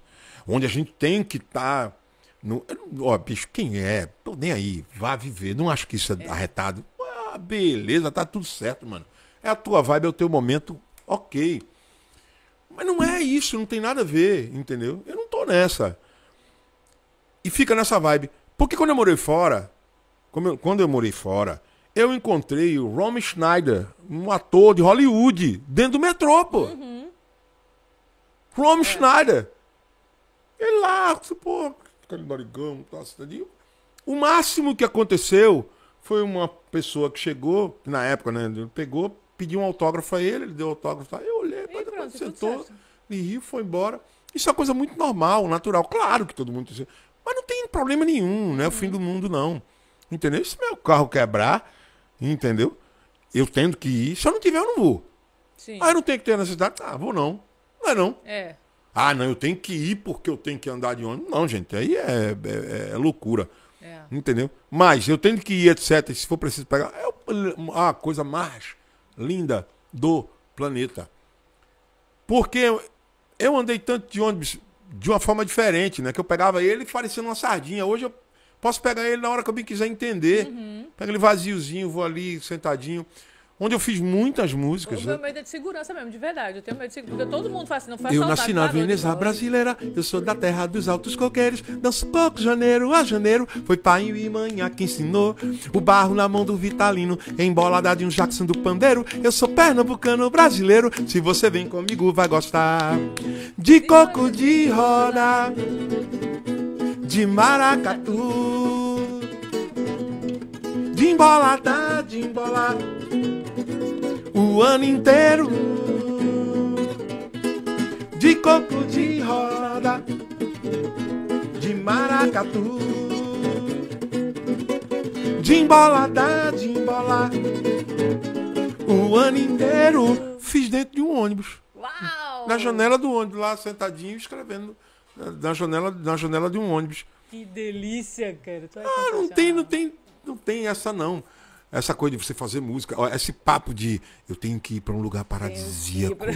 onde a gente tem que estar. Tá no, ó, bicho, quem é? Tô nem aí, vá viver. Não acho que isso é, é. arretado. Ah, beleza, tá tudo certo, mano. É a tua vibe, é o teu momento, ok. Mas não é isso, não tem nada a ver, entendeu? Eu não tô nessa. E fica nessa vibe. Porque quando eu morei fora, eu, quando eu morei fora, eu encontrei o Romy Schneider, um ator de Hollywood, dentro do metrô, pô. Uhum. Romy é. Schneider. Ele lá, pô, aquele narigão, tá, cidadinho. O máximo que aconteceu foi uma pessoa que chegou, na época, né? Pegou, pediu um autógrafo a ele, ele deu autógrafo, tá, eu olhei, e pronto, sentou, me riu, foi embora. Isso é uma coisa muito normal, natural. Claro que todo mundo. Mas não tem problema nenhum, né? é o fim do mundo, não. Entendeu? Se meu carro quebrar, entendeu? Eu tendo que ir. Se eu não tiver, eu não vou. Sim. Ah, eu não tenho que ter necessidade? Ah, vou não. Não é não. É. Ah, não, eu tenho que ir porque eu tenho que andar de ônibus. Não, gente, aí é, é, é loucura. É. Entendeu? Mas eu tenho que ir, etc. Se for preciso pegar. É a coisa mais linda do planeta. Porque eu andei tanto de ônibus de uma forma diferente, né? Que eu pegava ele parecendo uma sardinha. Hoje eu posso pegar ele na hora que eu bem quiser entender. Uhum. Pega ele vaziozinho, vou ali sentadinho onde eu fiz muitas músicas. O meu né? medo é de segurança mesmo, de verdade. Eu tenho medo de segurança. Todo mundo faz assim, não faz Eu nasci na Veneza brasileira, eu sou da terra dos altos coqueiros. Danço pouco janeiro a janeiro, foi pai e manhã que ensinou. O barro na mão do Vitalino, embolada de um Jackson do pandeiro. Eu sou pernambucano brasileiro, se você vem comigo vai gostar. De coco de roda, de maracatu. De embolada, de embolada o ano inteiro de coco de roda, de maracatu, de embolada, de embolar. O ano inteiro fiz dentro de um ônibus. Uau! Na janela do ônibus, lá sentadinho, escrevendo na janela, na janela de um ônibus. Que delícia, cara. ah, não tem, não tem, não tem essa não. Essa coisa de você fazer música, esse papo de eu tenho que ir para um lugar paradisíaco, pra...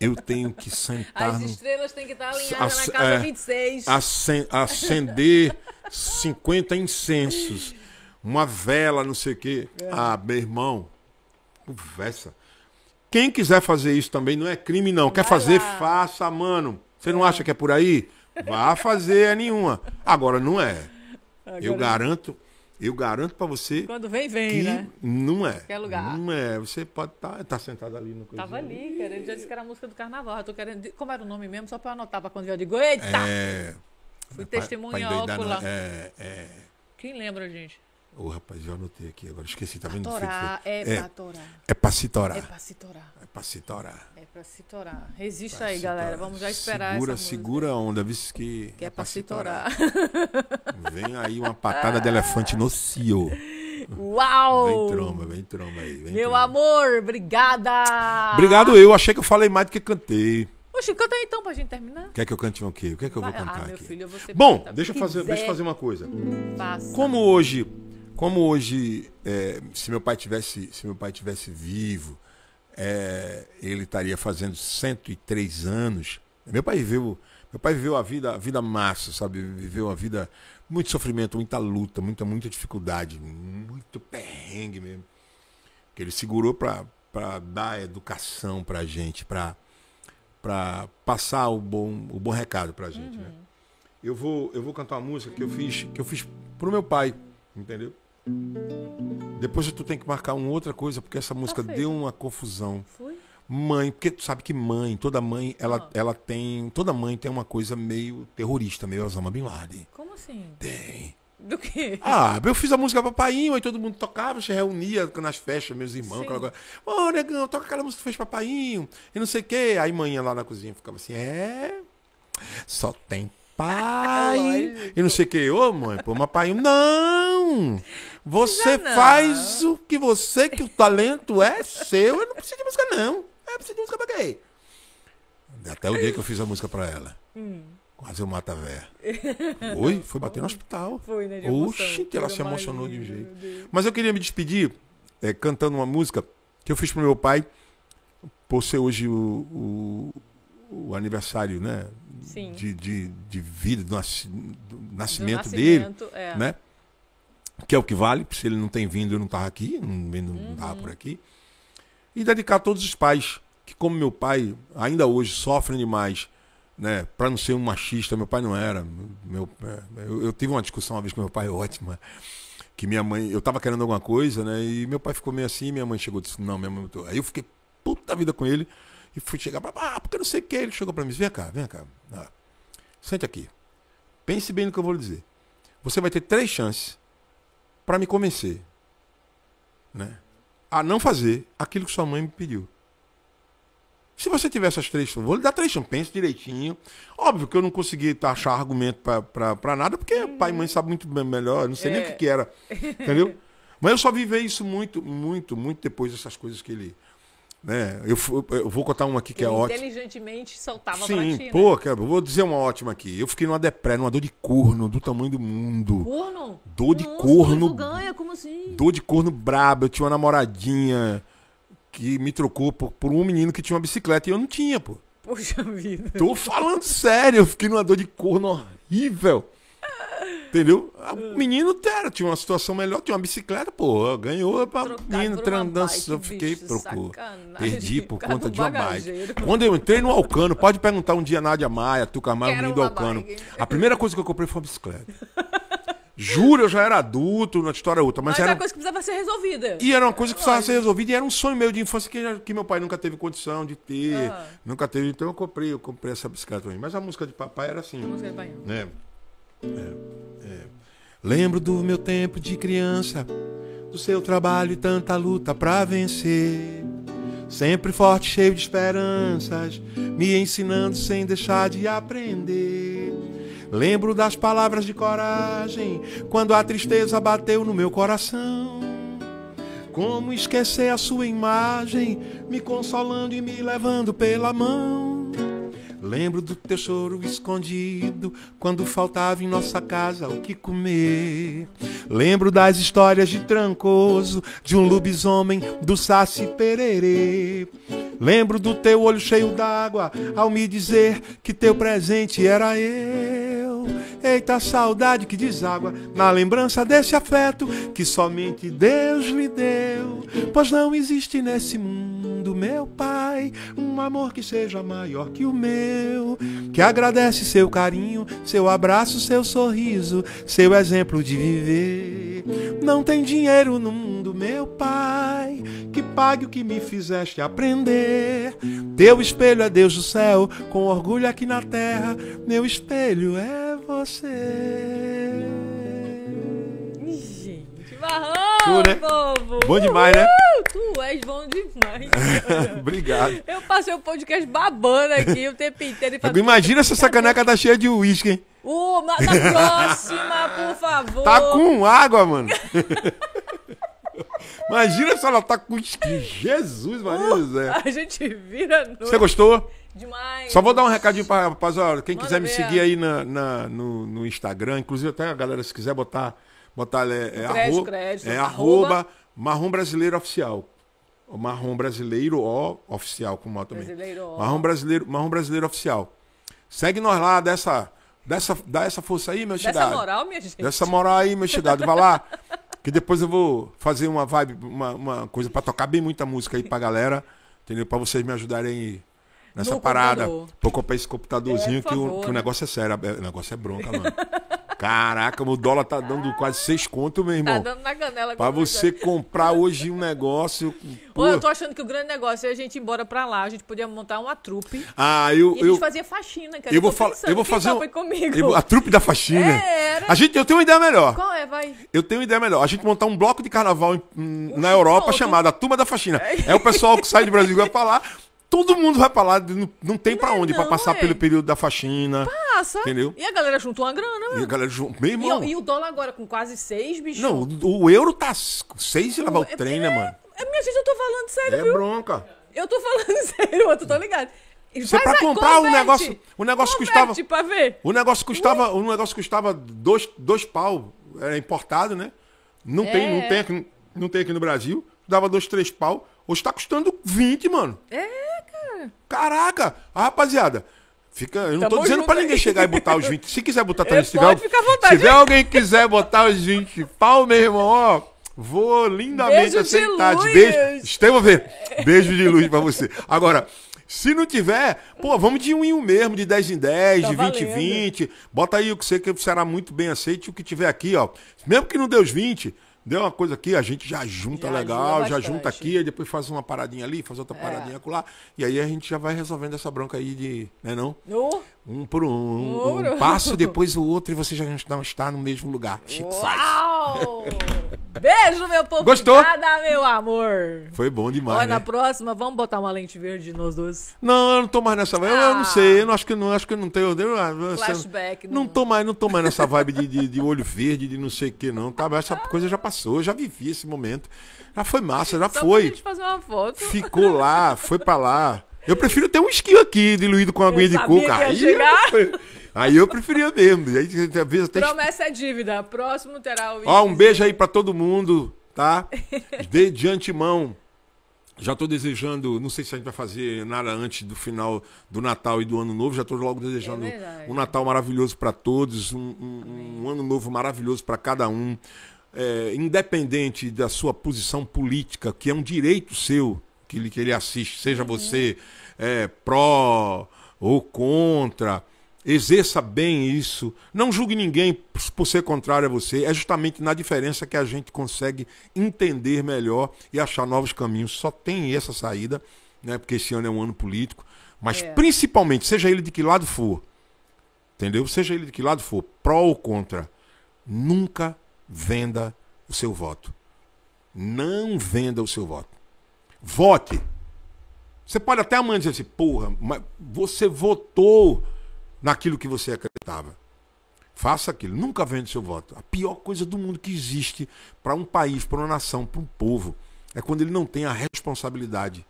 eu tenho que sentar. As no... estrelas têm que estar tá alinhadas na casa é, 26. Acen acender 50 incensos, uma vela, não sei o quê. É. Ah, meu irmão, conversa. Quem quiser fazer isso também não é crime, não. Vai Quer fazer, lá. faça, mano. Você não é. acha que é por aí? Vá fazer, é nenhuma. Agora não é. Agora... Eu garanto eu garanto para você. Quando vem, vem, que né? Não é. Qualquer lugar. Não é. Você pode estar tá, tá sentado ali no coisinho. Tava ali, cara. Ele já disse que era a música do carnaval. Eu tô querendo. Como era o nome mesmo? Só para anotar para quando eu digo, eita! É. Fui testemunha ócula. É. é, é. Quem lembra, gente? Ô, oh, rapaz, já anotei aqui agora. Esqueci, tá vendo? Torar, é, é, pra torar. É pra se torar. É pra se torar. Pra se torar. É pra se torar. Resista pra aí, galera. Torar. Vamos já esperar segura, essa Segura a onda, viu? Que, que é, é pra, pra se torar. torar. Vem aí uma patada de elefante no cio. Uau! Vem tromba, vem tromba aí. Vem Meu tromba. amor, obrigada! Obrigado eu. Achei que eu falei mais do que cantei. Oxe, canta aí então pra gente terminar. Quer que eu cante o quê? O que é que eu Vai, vou ah, cantar ah, meu aqui? Filho, eu vou Bom, deixa eu, fazer, deixa eu fazer uma coisa. Como hoje... Como hoje, é, se meu pai tivesse, se meu pai tivesse vivo, é, ele estaria fazendo 103 anos. Meu pai viveu, meu pai viveu a vida, a vida massa, sabe? Viveu a vida muito sofrimento, muita luta, muita muita dificuldade, muito perrengue mesmo. Que ele segurou para para dar educação para a gente, para para passar o bom o bom recado para a gente, né? uhum. né? Eu vou eu vou cantar uma música que eu fiz que eu fiz pro meu pai, entendeu? Depois tu tem que marcar uma outra coisa, porque essa música tá deu uma confusão. Foi? Mãe, porque tu sabe que mãe, toda mãe, ela, ah. ela tem. Toda mãe tem uma coisa meio terrorista, meio Osama Bin Laden. Como assim? Tem. Do quê? Ah, eu fiz a música Papainho, aí todo mundo tocava, se reunia nas festas, meus irmãos. Sim. Ô, negão, toca aquela música que fez Papainho, e não sei o quê. Aí manhã lá na cozinha ficava assim, é. Só tem pai, e não sei o que. Ô, mãe, pô, mas pai, não! Você não. faz o que você, que o talento é seu. Eu não preciso de música, não. É, eu preciso de música pra quê? Até o dia que eu fiz a música pra ela. Hum. Quase eu mato a véia. Oi, foi bater no hospital. Foi, né? Oxi, ela se emocionou de um jeito. Mas eu queria me despedir é, cantando uma música que eu fiz pro meu pai, por ser hoje o, o, o aniversário, né? Sim. de, de, de vida, do, nasc, do nascimento, do dele. É. Né? Que é o que vale, porque se ele não tem vindo, eu não estava aqui, não, não uhum. estava por aqui. E dedicar a todos os pais, que como meu pai ainda hoje sofrem demais né, para não ser um machista, meu pai não era. Meu, é, eu, eu, tive uma discussão uma vez com meu pai ótima, que minha mãe, eu tava querendo alguma coisa, né, e meu pai ficou meio assim, minha mãe chegou e disse: "Não, minha mãe", aí eu fiquei puta vida com ele. E fui chegar ah, porque não sei o que. Ele chegou para mim vem cá, vem cá. Ah, sente aqui. Pense bem no que eu vou lhe dizer. Você vai ter três chances para me convencer né, a não fazer aquilo que sua mãe me pediu. Se você tiver essas três vou lhe dar três chances, pense direitinho. Óbvio que eu não consegui tá, achar argumento para nada, porque hum. pai e mãe sabem muito bem melhor, não sei é. nem o é. que, que era. Entendeu? Mas eu só vivei isso muito, muito, muito depois dessas coisas que ele, né? Eu, eu vou contar uma aqui que é ótima. Inteligentemente soltava Sim, pra ti, né? pô, né? cara, vou dizer uma ótima aqui. Eu fiquei numa depré, numa dor de corno do tamanho do mundo. Corno? Dor de Nossa, corno. ganha, como assim? Dor de corno brabo Eu tinha uma namoradinha que me trocou por, por um menino que tinha uma bicicleta e eu não tinha, pô. Poxa vida. Tô falando sério, eu fiquei numa dor de corno horrível. Entendeu? O hum. menino era, tinha uma situação melhor, tinha uma bicicleta, pô, ganhou pra menino trandança. Eu fiquei procuro. Perdi por conta de uma bike. Quando eu entrei no Alcano, pode perguntar um dia Nádia Maia, Tuca Maia, o menino do Alcano. Bike. A primeira coisa que eu comprei foi uma bicicleta. Juro, eu já era adulto, na história é outra. Mas, mas era uma coisa que precisava ser resolvida. E era uma coisa que precisava ser resolvida e era um sonho meu de infância que, que meu pai nunca teve condição de ter. Uhum. Nunca teve. Então eu comprei, eu comprei essa bicicleta também. Mas a música de papai era assim. A música de papai. Né? É, é. Lembro do meu tempo de criança, do seu trabalho e tanta luta para vencer. Sempre forte, cheio de esperanças, me ensinando sem deixar de aprender. Lembro das palavras de coragem quando a tristeza bateu no meu coração. Como esquecer a sua imagem, me consolando e me levando pela mão. Lembro do teu choro escondido quando faltava em nossa casa o que comer. Lembro das histórias de Trancoso, de um lobisomem, do Saci Pererê. Lembro do teu olho cheio d'água ao me dizer que teu presente era eu. Eita saudade que deságua na lembrança desse afeto que somente Deus lhe deu, pois não existe nesse mundo meu Pai, um amor que seja maior que o meu, que agradece seu carinho, seu abraço, seu sorriso, seu exemplo de viver. Não tem dinheiro no mundo, meu Pai, que pague o que me fizeste aprender. Teu espelho é Deus do céu, com orgulho aqui na terra, meu espelho é você. Barrão, tu, né? povo! Bom demais, né? Tu és bom demais. Obrigado. Eu passei o um podcast babando aqui o tempo inteiro. Falando, Imagina se essa caneca tá cheia de uísque, hein? Uh, na próxima, por favor. Tá com água, mano. Imagina se ela tá com uísque. Jesus, Maria uh, José. A gente vira noite. Você gostou? Demais. Só vou dar um recadinho pra Quem Manda quiser me seguir aí na, na no, no Instagram, inclusive até a galera, se quiser botar botar é, é, arro, é arroba, marrom brasileiro oficial. Marrom brasileiro ó, oficial, como ó é também. Brasileiro, ó. Marrom brasileiro, marrom brasileiro oficial. Segue nós lá dessa dessa dá essa força aí, meu cidade Dessa moral, minha gente. Dessa moral aí, meu cidade Vai lá. Que depois eu vou fazer uma vibe, uma, uma coisa para tocar bem muita música aí pra galera, entendeu? Para vocês me ajudarem aí nessa no parada. Computador. Pô, comprar esse computadorzinho é, que, o, que o negócio é sério. É, o negócio é bronca, mano. Caraca, o dólar tá dando quase seis conto, meu irmão. Tá dando na canela. Pra você coisa. comprar hoje um negócio. Pô, eu tô achando que o grande negócio é a gente ir embora pra lá. A gente podia montar uma trupe. Ah, eu. E a gente eu, fazia faxina, cara. Eu, vou, eu vou fazer. Um, eu, a trupe da faxina. É, era. A gente, eu tenho uma ideia melhor. Qual é, vai? Eu tenho uma ideia melhor. A gente montar um bloco de carnaval em, na Europa chamado A Turma da Faxina. É. é o pessoal que sai do Brasil vai lá. Todo mundo vai pra lá, não, não tem pra não é onde, é, pra passar pelo período da faxina. Passa. Entendeu? E a galera juntou uma grana, mano. E a galera juntou. Meu irmão. E, e, o dólar agora com quase seis, bicho? Não, o, o euro tá seis e lavar o, o é, é, trem, é, né, mano? É, minha gente, eu tô falando sério, é viu? É bronca. Eu tô falando sério, tu tá ligado? Você para comprar o um negócio, o negócio custava pra ver. O negócio custava, o negócio custava dois, dois pau, era importado, né? Não tem, não tem aqui, não tem aqui no Brasil. Dava dois, três pau. Hoje tá custando 20, mano. É, cara. Caraca. Ah, rapaziada, Fica, eu não Tamo tá tô dizendo pra ninguém aí. chegar e botar os 20. Se quiser botar é, também, se tiver, se né? tiver alguém que quiser botar os 20 pau, meu irmão, ó. Vou lindamente Beijo aceitar. De luz. Beijo. Estevam ver. Beijo de luz pra você. Agora, se não tiver, pô, vamos de um em um mesmo, de 10 em 10, tá de 20 em 20. Bota aí o que você que será muito bem aceito, o que tiver aqui, ó. Mesmo que não dê os 20, Deu uma coisa aqui, a gente já junta já legal, já junta aqui, aí depois faz uma paradinha ali, faz outra é. paradinha lá. E aí a gente já vai resolvendo essa bronca aí de. Né não? Uh. Um por um, um, um, passo, depois o outro, e você já não está no mesmo lugar. Chico Uau! Beijo, meu povo. Gostou? Nada, meu amor. Foi bom demais. Olha, né? na próxima, vamos botar uma lente verde nos dois. Não, eu não tô mais nessa vibe. Ah. Eu, não ah. sei, eu não, acho que não, acho que não tenho. Eu, ah, Flashback. Não, né? não tô mais, não tô mais nessa vibe de, de, de olho verde, de não sei o que, não. Tá? Essa coisa já passou, já vivi esse momento. Já foi massa, já Só foi. Pra gente fazer uma foto. Ficou lá, foi pra lá. Eu prefiro ter um esquio aqui diluído com água de coco. Aí, eu, aí eu preferia mesmo. Aí, às vezes até... Promessa é dívida. Próximo terá o. Ó, um beijo aí para todo mundo, tá? De, de antemão. Já estou desejando, não sei se a gente vai fazer nada antes do final do Natal e do Ano Novo, já estou logo desejando é um Natal maravilhoso para todos, um, um, um, Ano Novo maravilhoso para cada um, é, independente da sua posição política, que é um direito seu, aquilo que ele assiste, seja você é, pró ou contra. Exerça bem isso. Não julgue ninguém por ser contrário a você. É justamente na diferença que a gente consegue entender melhor e achar novos caminhos. Só tem essa saída, né? Porque esse ano é um ano político. Mas é. principalmente, seja ele de que lado for, entendeu? Seja ele de que lado for, pró ou contra, nunca venda o seu voto. Não venda o seu voto. Vote. Você pode até amanhã dizer assim, porra, mas você votou naquilo que você acreditava. Faça aquilo, nunca vende seu voto. A pior coisa do mundo que existe para um país, para uma nação, para um povo, é quando ele não tem a responsabilidade.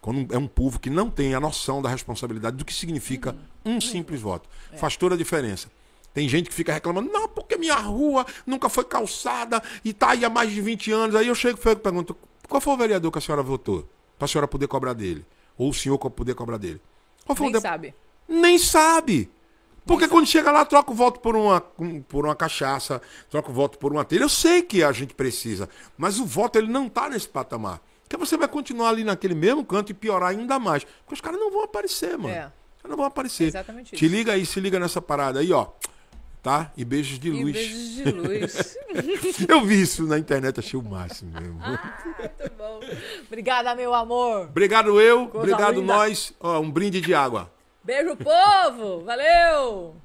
Quando é um povo que não tem a noção da responsabilidade do que significa uhum. um simples voto. Faz toda a diferença. Tem gente que fica reclamando, não, porque minha rua nunca foi calçada e tá aí há mais de 20 anos. Aí eu chego e pergunto, qual foi o vereador que a senhora votou? Para a senhora poder cobrar dele. Ou o senhor poder cobrar dele. Qual foi Nem o sabe. Nem sabe. Porque Nem quando sabe. chega lá, troca o voto por uma, por uma cachaça, troca o voto por uma telha. Eu sei que a gente precisa, mas o voto ele não está nesse patamar. Porque você vai continuar ali naquele mesmo canto e piorar ainda mais. Porque os caras não vão aparecer, mano. É. Não vão aparecer. É exatamente Te liga aí, se liga nessa parada aí, ó tá? E beijos de e luz. Beijos de luz. eu vi isso na internet, achei o máximo. Ah, muito bom. Obrigada, meu amor. Obrigado eu, Coisa obrigado linda. nós. Ó, um brinde de água. Beijo, povo. Valeu.